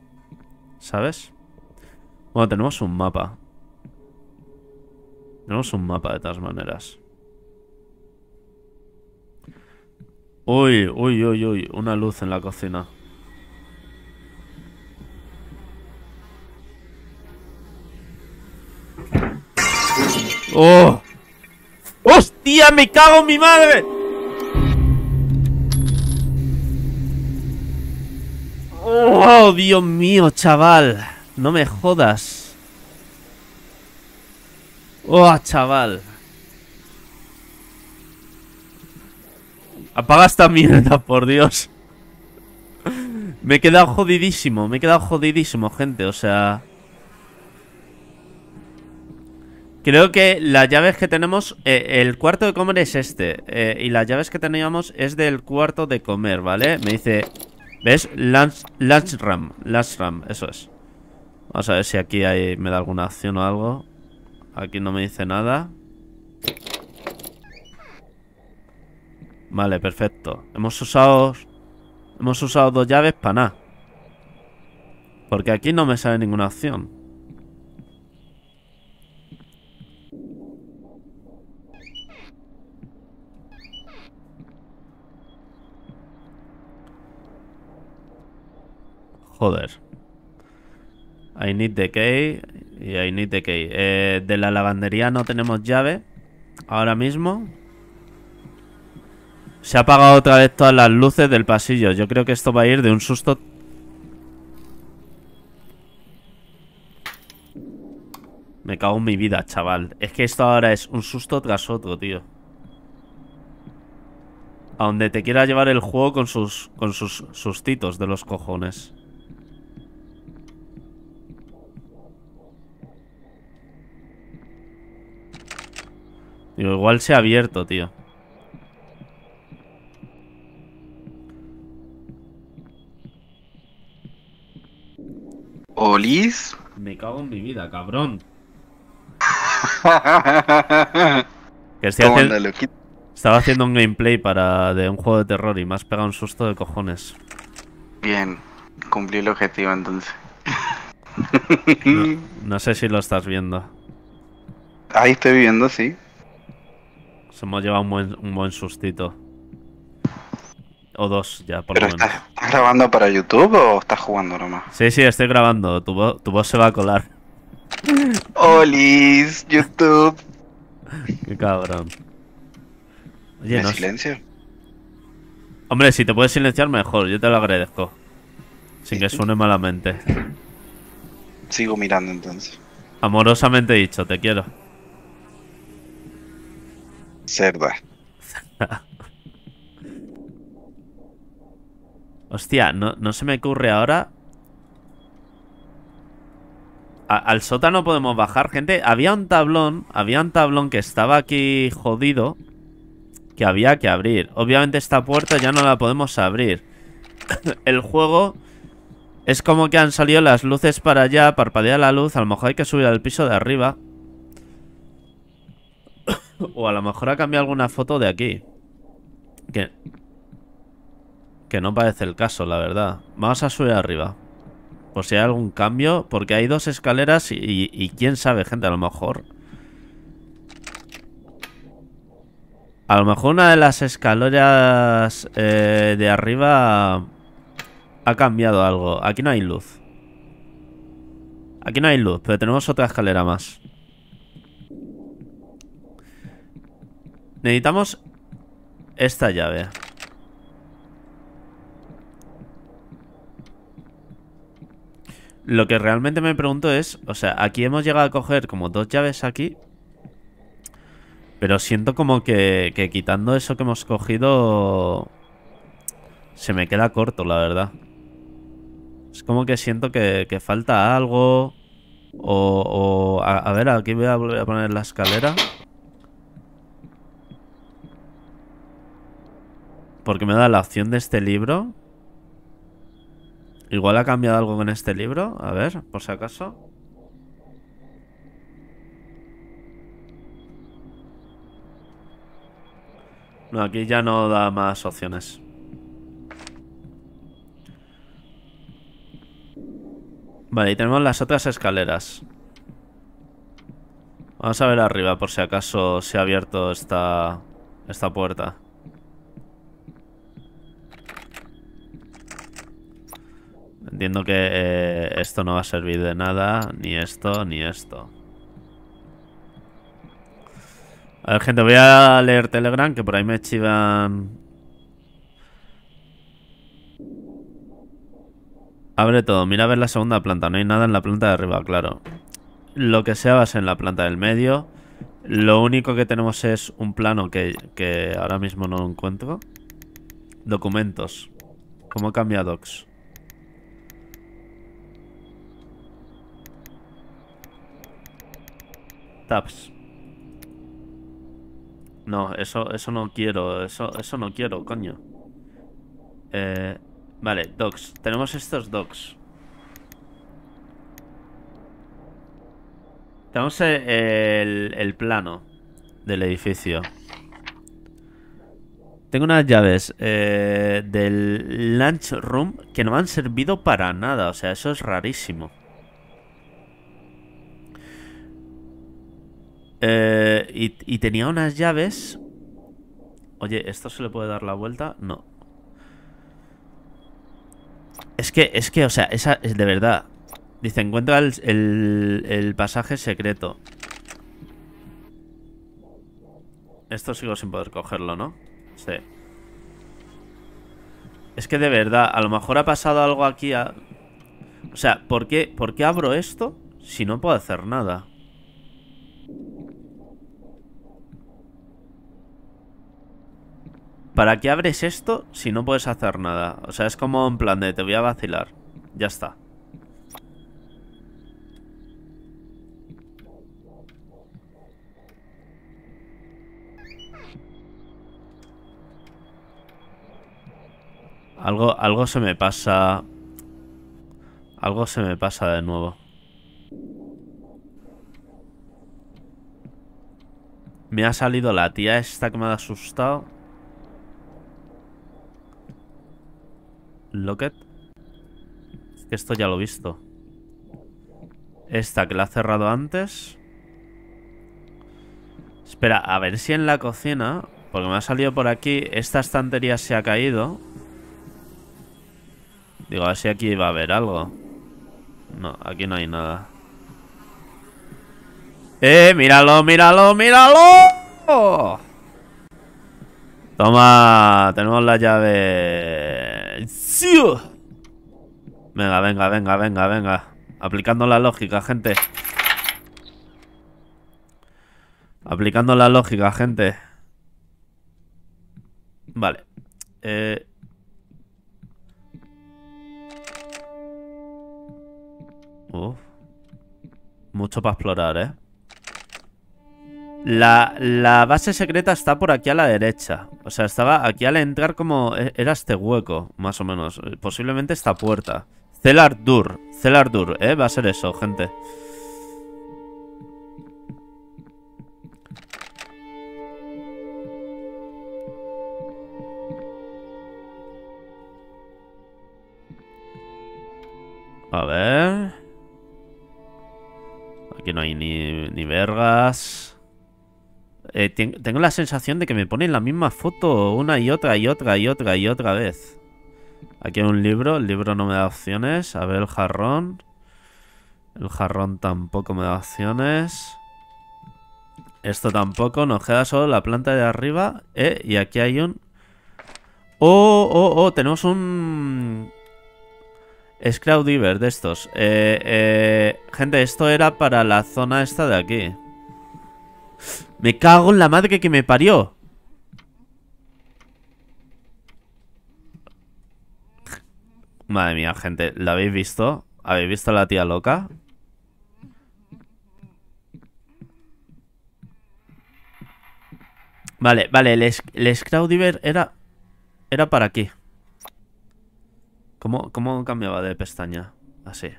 ¿Sabes? Bueno, tenemos un mapa. Tenemos un mapa de todas maneras. Uy, uy, uy, uy. Una luz en la cocina. ¡Oh! ¡Hostia, me cago en mi madre! ¡Oh, Dios mío, chaval! No me jodas. ¡Oh, chaval! Apaga esta mierda, por Dios. Me he quedado jodidísimo, me he quedado jodidísimo, gente, o sea... Creo que las llaves que tenemos, eh, el cuarto de comer es este eh, Y las llaves que teníamos es del cuarto de comer, ¿vale? Me dice, ¿ves? Lunch, lunch ram, lunch ram, eso es Vamos a ver si aquí hay, me da alguna acción o algo Aquí no me dice nada Vale, perfecto Hemos usado, hemos usado dos llaves para nada Porque aquí no me sale ninguna acción Joder. I need the key y I need the key. Eh, de la lavandería no tenemos llave ahora mismo. Se ha apagado otra vez todas las luces del pasillo. Yo creo que esto va a ir de un susto. Me cago en mi vida, chaval. Es que esto ahora es un susto tras otro, tío. A donde te quiera llevar el juego con sus, con sus sustitos de los cojones. igual se ha abierto, tío. ¿Olis? Me cago en mi vida, cabrón. Estaba haciendo un gameplay para de un juego de terror y me has pegado un susto de cojones. Bien, cumplí el objetivo entonces. no, no sé si lo estás viendo. Ahí estoy viviendo, sí hemos llevado un buen, un sustito. O dos ya, por lo menos. Estás, grabando para YouTube o estás jugando nomás? Sí, sí, estoy grabando. Tu, voz se va a colar. ¡Olis! ¡YouTube! Qué cabrón. Oye, silencio? Hombre, si te puedes silenciar, mejor. Yo te lo agradezco. Sin que suene malamente. Sigo mirando entonces. Amorosamente dicho, te quiero. Cerda. Hostia, no, se me ocurre ahora. al sótano podemos bajar, gente. Había un tablón, había un tablón que estaba aquí jodido. Que había que abrir. Obviamente esta puerta ya no la podemos abrir. El juego es como que han salido las luces para allá, parpadea la luz. A lo mejor hay que subir al piso de arriba o a lo mejor ha cambiado alguna foto de aquí. Que, que no parece el caso, la verdad. Vamos a subir arriba. Por si hay algún cambio. Porque hay dos escaleras y, quién sabe, gente, a lo mejor... A lo mejor una de las escaleras eh, de arriba ha cambiado algo. Aquí no hay luz. Aquí no hay luz, pero tenemos otra escalera más. Necesitamos esta llave. Lo que realmente me pregunto es, o sea, aquí hemos llegado a coger como dos llaves aquí. Pero siento como que, quitando eso que hemos cogido... Se me queda corto, la verdad. Es como que siento que, falta algo. O... a, ver, aquí voy a poner la escalera. Porque me da la opción de este libro. Igual ha cambiado algo con este libro. A ver, por si acaso. No, aquí ya no da más opciones. Vale, y tenemos las otras escaleras. Vamos a ver arriba por si acaso se ha abierto esta, esta puerta. Entiendo que eh, esto no va a servir de nada, ni esto, ni esto. A ver, gente, voy a leer Telegram, que por ahí me chivan... Abre todo, mira a ver la segunda planta, no hay nada en la planta de arriba, claro. Lo que sea va a ser en la planta del medio. Lo único que tenemos es un plano que, que ahora mismo no encuentro. Documentos. ¿Cómo cambia Docs? tabs. No, eso, eso no quiero, eso, eso no quiero, coño. Eh, vale, docs. Tenemos estos docs. Tenemos eh, el, plano del edificio. Tengo unas llaves eh, del lunch room que no me han servido para nada. O sea, eso es rarísimo. Eh, y, tenía unas llaves. Oye, ¿esto se le puede dar la vuelta? No. Es que, es que, o sea, esa es de verdad. Dice, encuentra el, pasaje secreto. Esto sigo sin poder cogerlo, ¿no? Sí. Es que de verdad, a lo mejor ha pasado algo aquí O sea, ¿por qué, ¿por qué abro esto si no puedo hacer nada? ¿Para qué abres esto si no puedes hacer nada? O sea, es como en plan de te voy a vacilar. Ya está. Algo, algo se me pasa... Algo se me pasa de nuevo. Me ha salido la tía esta que me ha asustado. Locket. que esto ya lo he visto. Esta que la ha cerrado antes. Espera, a ver si en la cocina... Porque me ha salido por aquí... Esta estantería se ha caído. Digo, a ver si aquí va a haber algo. No, aquí no hay nada. ¡Eh! ¡Míralo, míralo, míralo! Toma, tenemos la llave Venga, venga, venga, venga, venga. Aplicando la lógica, gente. Aplicando la lógica, gente. Vale. Eh... Mucho para explorar, ¿eh? La, base secreta está por aquí a la derecha. O sea, estaba aquí al entrar como... E, era este hueco, más o menos. Eh, posiblemente esta puerta. Celardur. Dur, ¿eh? Va a ser eso, gente. A ver... Aquí no hay ni, ni vergas... Eh, tengo la sensación de que me ponen la misma foto una y otra y otra y otra y otra vez. Aquí hay un libro, el libro no me da opciones. A ver, el jarrón. El jarrón tampoco me da opciones. Esto tampoco, nos queda solo la planta de arriba. Eh, y aquí hay un... ¡Oh, oh, oh! Tenemos un... Es de estos. Eh, eh, gente, esto era para la zona esta de aquí. Me cago en la madre que me parió. Madre mía, gente. ¿La habéis visto? ¿Habéis visto a la tía loca? Vale, vale, el, el era... Era para aquí. ¿Cómo, ¿Cómo cambiaba de pestaña? Así.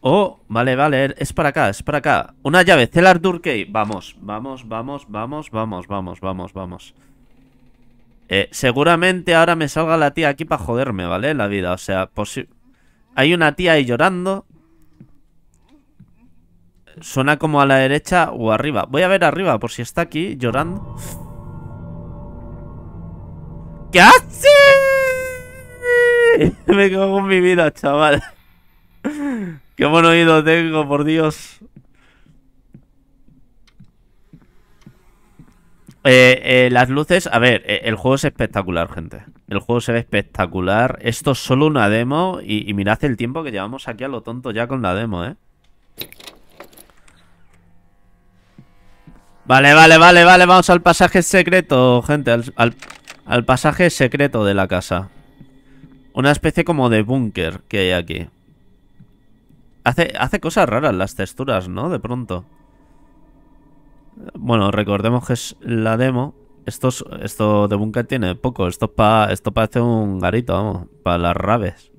Oh, vale, vale, es para acá, es para acá. Una llave, Celar Durkey. Vamos, vamos, vamos, vamos, vamos, vamos, vamos, vamos. Eh, seguramente ahora me salga la tía aquí para joderme, ¿vale? La vida, o sea, hay una tía ahí llorando. Suena como a la derecha o arriba. Voy a ver arriba por si está aquí llorando. ¿Qué hace? me cago en mi vida, chaval. Qué buen oído tengo, por Dios. Eh, eh, las luces, a ver, eh, el juego es espectacular, gente. El juego se ve espectacular. Esto es solo una demo y, y mirad el tiempo que llevamos aquí a lo tonto ya con la demo, ¿eh? Vale, vale, vale, vale, vamos al pasaje secreto, gente, al pasaje secreto de la casa. Una especie como de búnker que hay aquí. Hace, cosas raras las texturas, ¿no? De pronto. Bueno, recordemos que es la demo. Esto, esto de Bunker tiene poco. Esto, parece un garito, vamos. Para las rabes.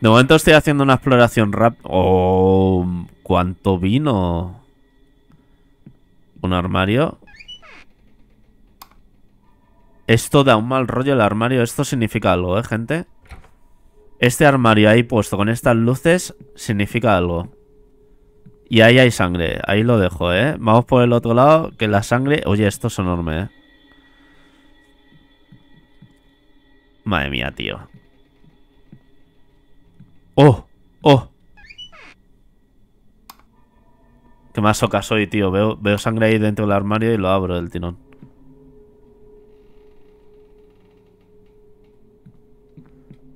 De momento estoy haciendo una exploración rap... ¡Oh! ¿Cuánto vino? ¿Un armario? Esto da un mal rollo el armario. Esto significa algo, ¿eh, gente? Este armario ahí puesto con estas luces significa algo. Y ahí hay sangre. Ahí lo dejo, ¿eh? Vamos por el otro lado, que la sangre... Oye, esto es enorme, ¿eh? Madre mía, tío. ¡Oh! ¡Oh! Qué más soca soy, tío. Veo, veo sangre ahí dentro del armario y lo abro del tirón.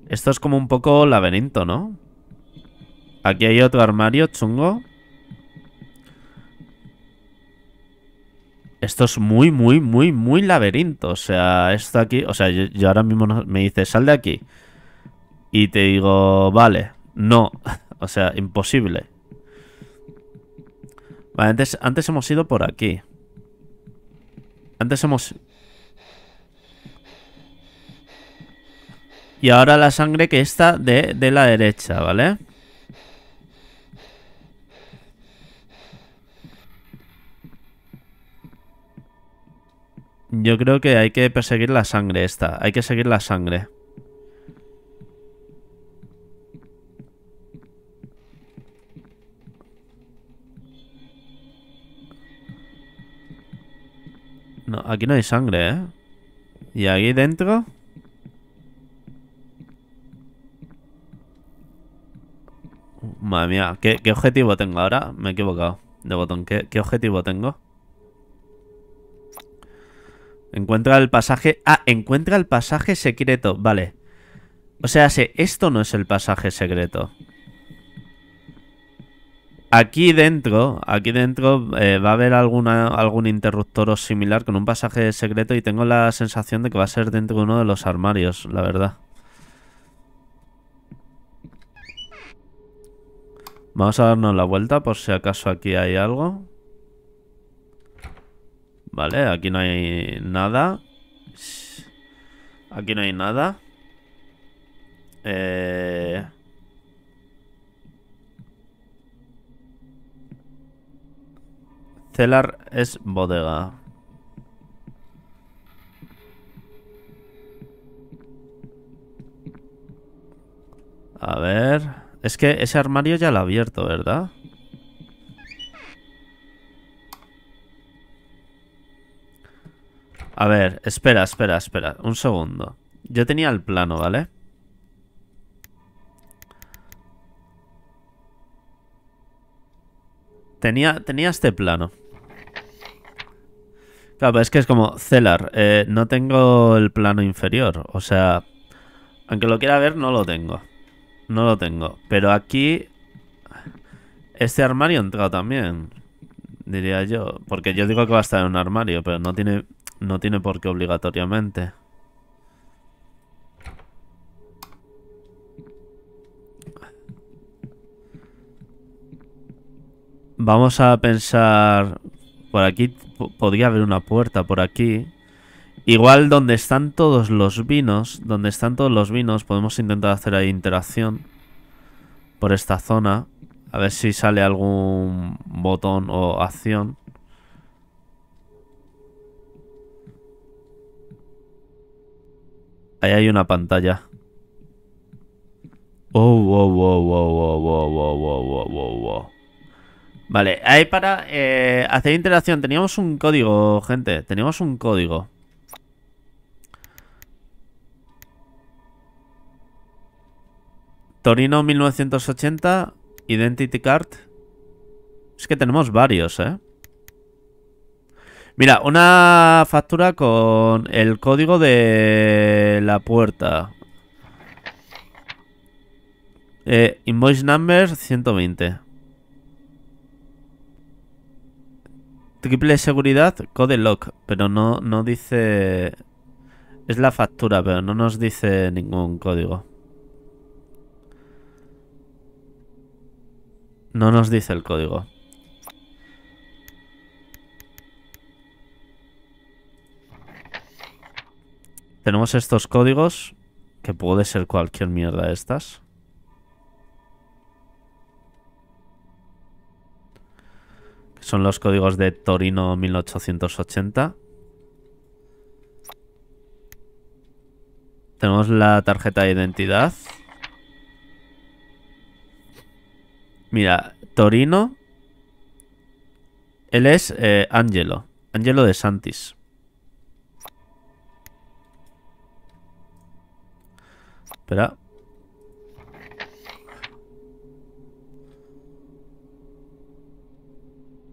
Esto es como un poco laberinto, ¿no? Aquí hay otro armario chungo. Esto es muy, muy, muy, muy laberinto. O sea, esto aquí... O sea, yo, ahora mismo me dice, sal de aquí. Y te digo, vale, no. o sea, imposible. Vale, antes, antes hemos ido por aquí. Antes hemos... Y ahora la sangre que está de, la derecha, ¿vale? Yo creo que hay que perseguir la sangre esta. Hay que seguir la sangre. No, aquí no hay sangre, ¿eh? ¿Y aquí dentro? Madre mía, ¿qué, objetivo tengo ahora? Me he equivocado de botón. ¿Qué, objetivo tengo? Encuentra el pasaje... Ah, encuentra el pasaje secreto. Vale. O sea, si esto no es el pasaje secreto. Aquí dentro, aquí dentro eh, va a haber alguna, algún interruptor o similar con un pasaje secreto y tengo la sensación de que va a ser dentro de uno de los armarios, la verdad. Vamos a darnos la vuelta por si acaso aquí hay algo. Vale, aquí no hay nada. Aquí no hay nada. Eh... Celar es bodega. A ver... Es que ese armario ya lo ha abierto, ¿verdad? A ver, espera, espera, espera. Un segundo. Yo tenía el plano, ¿vale? Tenía, tenía este plano. Claro, pero es que es como Celar. Eh, no tengo el plano inferior. O sea, aunque lo quiera ver, no lo tengo. No lo tengo. Pero aquí... Este armario entra también. Diría yo. Porque yo digo que va a estar en un armario, pero no tiene, no tiene por qué obligatoriamente. Vamos a pensar... Por aquí podría haber una puerta, por aquí. Igual donde están todos los vinos, donde están todos los vinos, podemos intentar hacer ahí interacción por esta zona. A ver si sale algún botón o acción. Ahí hay una pantalla. wow, wow, wow, wow, wow, wow, wow, wow. Vale, ahí para eh, hacer interacción teníamos un código, gente. Teníamos un código. Torino 1980, Identity Card. Es que tenemos varios, ¿eh? Mira, una factura con el código de la puerta. Eh, invoice number 120. Triple seguridad, code lock. Pero no, no dice... Es la factura, pero no nos dice ningún código. No nos dice el código. Tenemos estos códigos, que puede ser cualquier mierda de estas. Son los códigos de Torino 1880. Tenemos la tarjeta de identidad. Mira, Torino. Él es eh, Angelo. Angelo de Santis. Espera.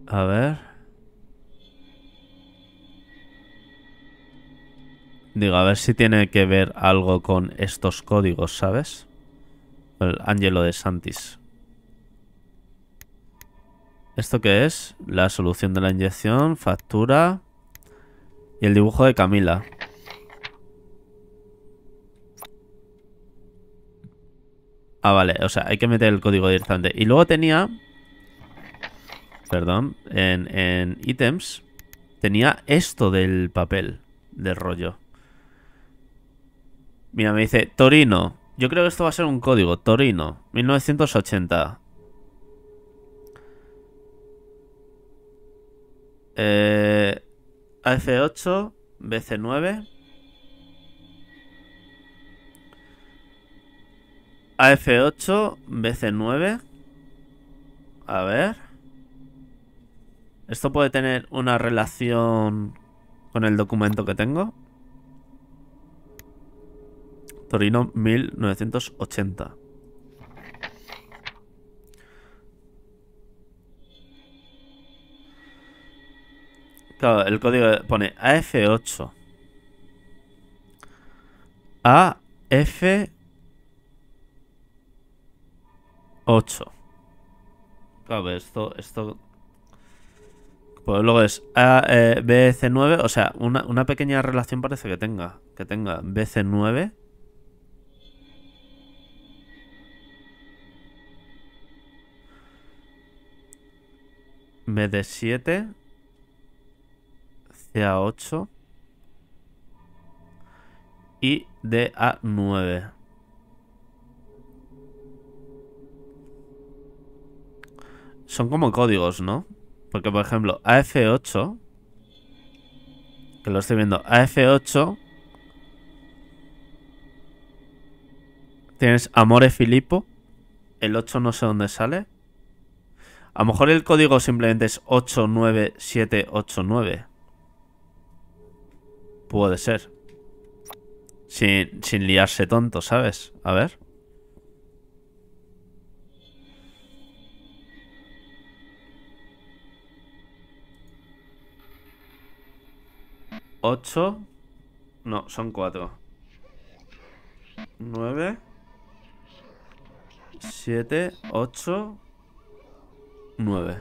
A ver. Digo, a ver si tiene que ver algo con estos códigos, ¿sabes? El Angelo de Santis. ¿Esto qué es? La solución de la inyección, factura y el dibujo de Camila. Ah, vale, o sea, hay que meter el código directamente. Y luego tenía... Perdón, en, ítems tenía esto del papel, de rollo. Mira, me dice Torino. Yo creo que esto va a ser un código. Torino, 1980. Eh, AF8, BC9. AF8, BC9. A ver. ¿Esto puede tener una relación con el documento que tengo? Torino 1980. el código pone AF8. AF8. Claro, esto, esto pues luego es A, e, BC9, o sea, una, una, pequeña relación parece que tenga. Que tenga BC9. bd 7 da 8 y D a 9. Son como códigos, ¿no? Porque, por ejemplo, AF8, que lo estoy viendo, AF8, tienes Amore Filippo, el 8 no sé dónde sale. A lo mejor el código simplemente es 89789 puede ser. Sin sin liarse tonto, ¿sabes? A ver. 8 No, son 4. 9 7 8 9.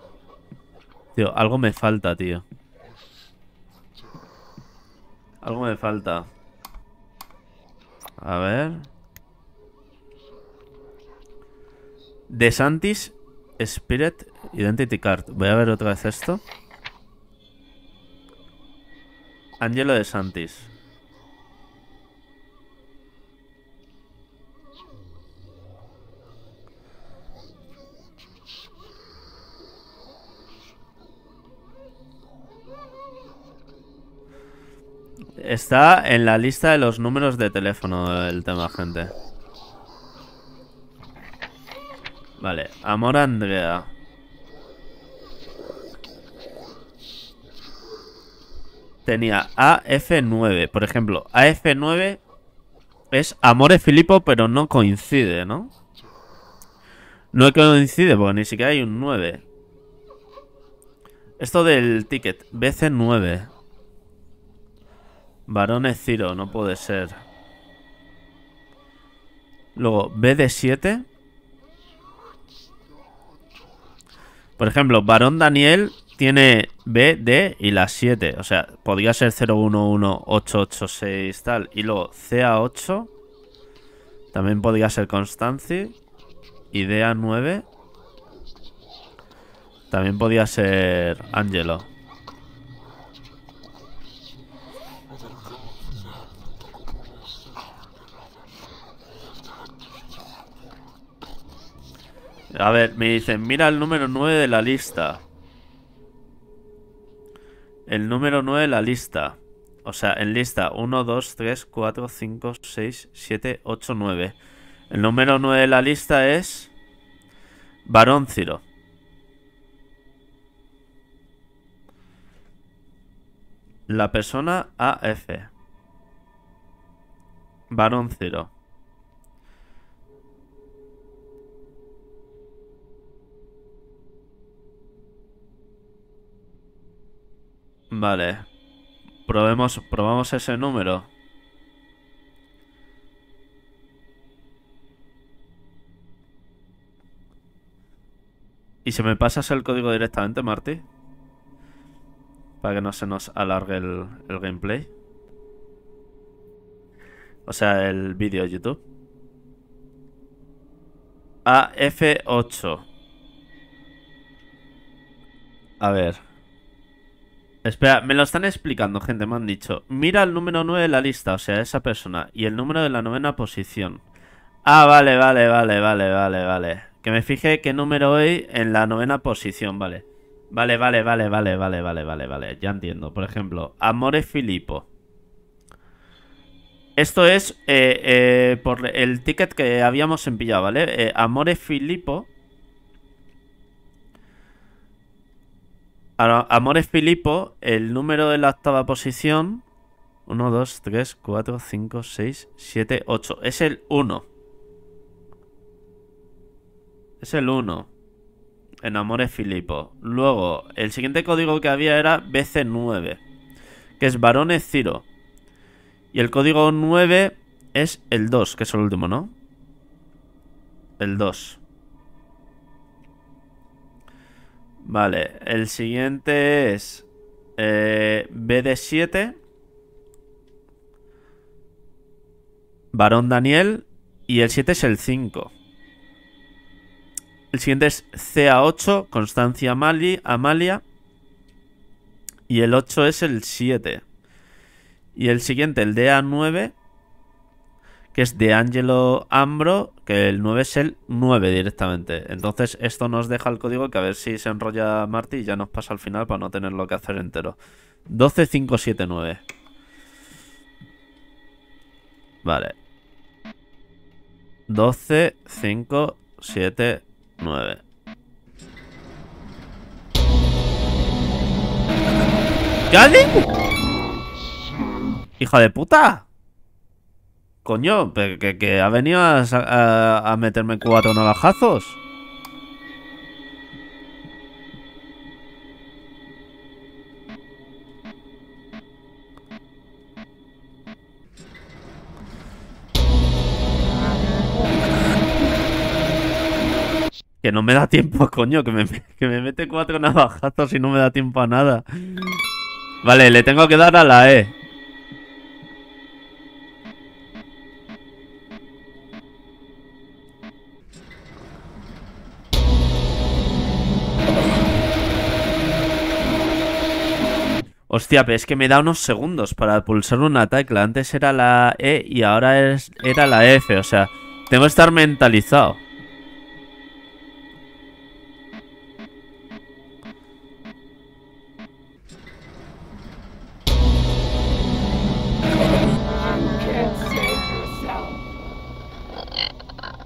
Tío, algo me falta, tío. Algo me falta. A ver. DeSantis, Spirit, Identity Card. Voy a ver otra vez esto. Angelo DeSantis. Está en la lista de los números de teléfono el tema, gente. Vale, amor Andrea. Tenía AF9, por ejemplo. AF9 es amor Amore Filipo, pero no coincide, ¿no? No coincide porque ni siquiera hay un 9. Esto del ticket, BC9. Varones Ciro, no puede ser. Luego, B de 7. Por ejemplo, varón Daniel tiene B, y la 7. O sea, podría ser 011886 tal. Y luego CA8. También podría ser Constancy. Y DA9. También podría ser Angelo. A ver, me dicen, mira el número 9 de la lista. El número 9 de la lista. O sea, en lista 1, 2, 3, 4, 5, 6, 7, 8, 9. El número 9 de la lista es Barón Ciro. La persona AF. Barón Ciro. Vale. Probemos, probamos ese número. ¿Y si me pasas el código directamente, Marty? Para que no se nos alargue el, el gameplay. O sea, el vídeo de YouTube. AF8. A ver. Espera, me lo están explicando, gente, me han dicho. Mira el número 9 de la lista, o sea, esa persona, y el número de la novena posición. Ah, vale, vale, vale, vale, vale, vale. Que me fije qué número hay en la novena posición, vale. Vale, vale, vale, vale, vale, vale, vale, vale. Ya entiendo. Por ejemplo, Amore Filippo. Esto es por el ticket que habíamos empillado, ¿vale? Eh, Amore Filippo Amores Filipo, el número de la octava posición. 1, 2, 3, 4, 5, 6, 7, 8. Es el 1. Es el 1. En Amores Filipo. Luego, el siguiente código que había era BC9. Que es Varones Ciro. Y el código 9 es el 2, que es el último, ¿no? El 2. Vale, el siguiente es eh, BD7, Barón Daniel y el 7 es el 5. El siguiente es CA8, Constancia Amalia y el 8 es el 7. Y el siguiente, el DA9, que es de Angelo Ambro, que el 9 es el 9 directamente. Entonces esto nos deja el código que a ver si se enrolla Marty y ya nos pasa al final para no tenerlo que hacer entero. 12579. Vale. 12, 5, ¡Hija de puta! Coño, que, ha venido a, meterme cuatro navajazos. Que no me da tiempo, coño, que me, que me mete cuatro navajazos y no me da tiempo a nada. Vale, le tengo que dar a la E. Hostia, pero es que me da unos segundos para pulsar una ataque Antes era la E y ahora es, era la F. O sea, tengo que estar mentalizado.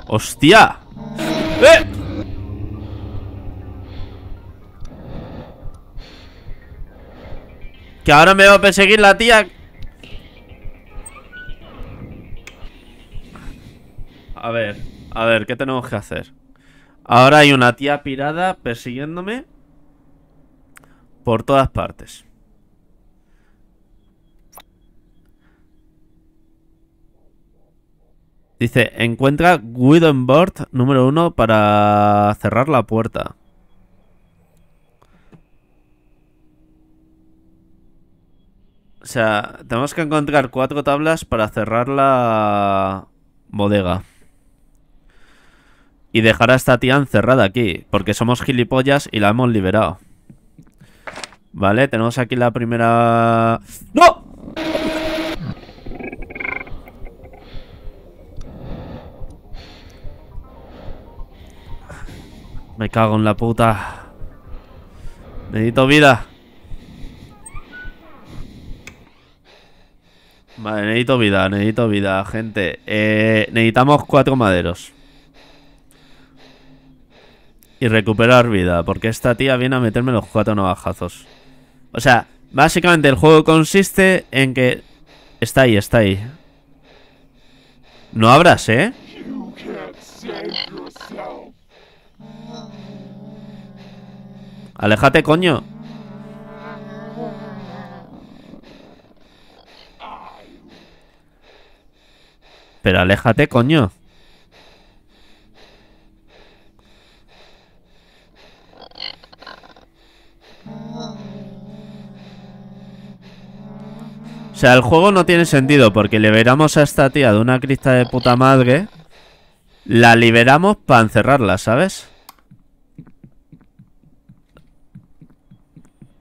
¡Hostia! ¡Eh! Que ahora me va a perseguir la tía A ver, a ver, ¿qué tenemos que hacer? Ahora hay una tía pirada persiguiéndome por todas partes. Dice, encuentra Guidenbord número uno para cerrar la puerta. O sea, tenemos que encontrar cuatro tablas para cerrar la bodega. Y dejar a esta tía encerrada aquí. Porque somos gilipollas y la hemos liberado. Vale, tenemos aquí la primera... ¡No! Me cago en la puta. Necesito vida. Vale, necesito vida, necesito vida, gente. Eh, necesitamos cuatro maderos. Y recuperar vida, porque esta tía viene a meterme los cuatro navajazos. O sea, básicamente el juego consiste en que... Está ahí, está ahí. No abras, ¿eh? Aléjate, coño. Pero aléjate, coño. O sea, el juego no tiene sentido porque liberamos a esta tía de una crista de puta madre. La liberamos para encerrarla, ¿sabes?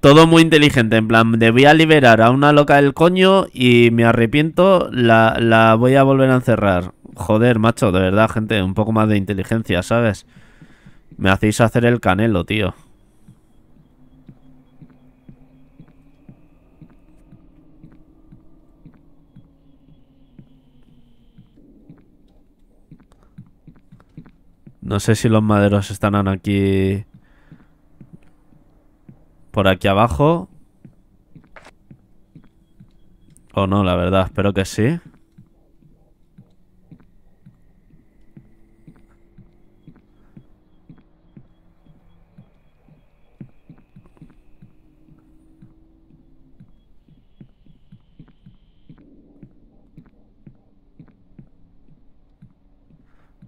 todo muy inteligente, en plan, de voy a liberar a una loca del coño y me arrepiento, la, la voy a volver a encerrar. Joder, macho, de verdad, gente, un poco más de inteligencia, ¿sabes? Me hacéis hacer el canelo, tío. No sé si los maderos estarán aquí por aquí abajo. O no, la verdad, espero que sí.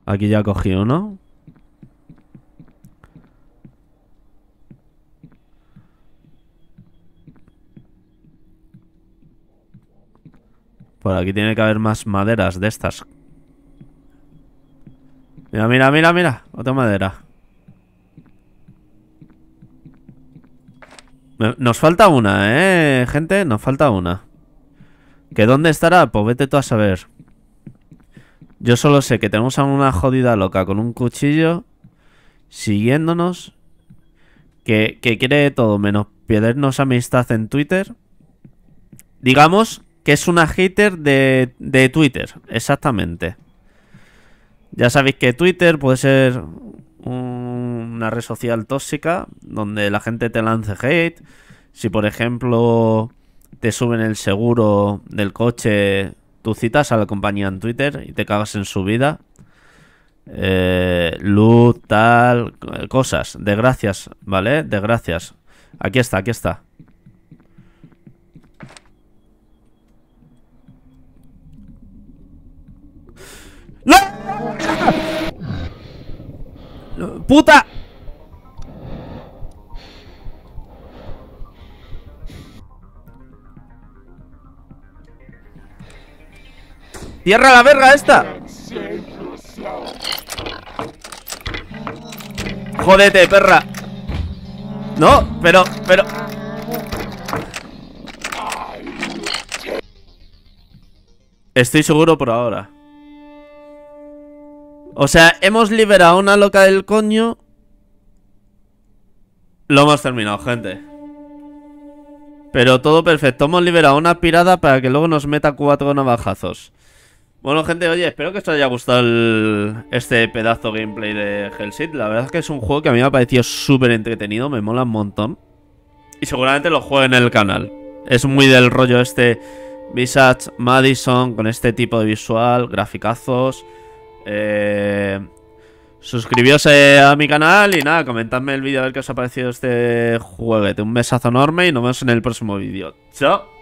Aquí ya cogí uno. Por aquí tiene que haber más maderas de estas. Mira, mira, mira, mira. Otra madera. Nos falta una, ¿eh, gente? Nos falta una. ¿Que dónde estará? Pues vete tú a saber. Yo solo sé que tenemos a una jodida loca con un cuchillo siguiéndonos. Que, quiere todo menos perdernos amistad en Twitter. Digamos que es una hater de, Twitter, exactamente. Ya sabéis que Twitter puede ser una red social tóxica donde la gente te lance hate. Si por ejemplo te suben el seguro del coche, tú citas a la compañía en Twitter y te cagas en su vida. Eh, luz, tal, cosas, gracias, ¿vale? gracias, Aquí está, aquí está. ¡No! ¡Puta! ¡Cierra la verga esta! ¡Jodete, perra No, pero, pero Estoy seguro por ahora o sea, hemos liberado una loca del coño. Lo hemos terminado, gente. Pero todo perfecto. Hemos liberado una pirada para que luego nos meta cuatro navajazos. Bueno, gente, oye, espero que os haya gustado este pedazo de gameplay de Hellsit. La verdad es que es un juego que a mí me ha parecido súper entretenido, me mola un montón. Y seguramente lo juegue en el canal. Es muy del rollo este Visage Madison, con este tipo de visual, graficazos... Eh, eh, a mi canal y nada, comentadme el vídeo a ver qué os ha parecido este juguete. Un besazo enorme y nos vemos en el próximo vídeo. ¡Chao!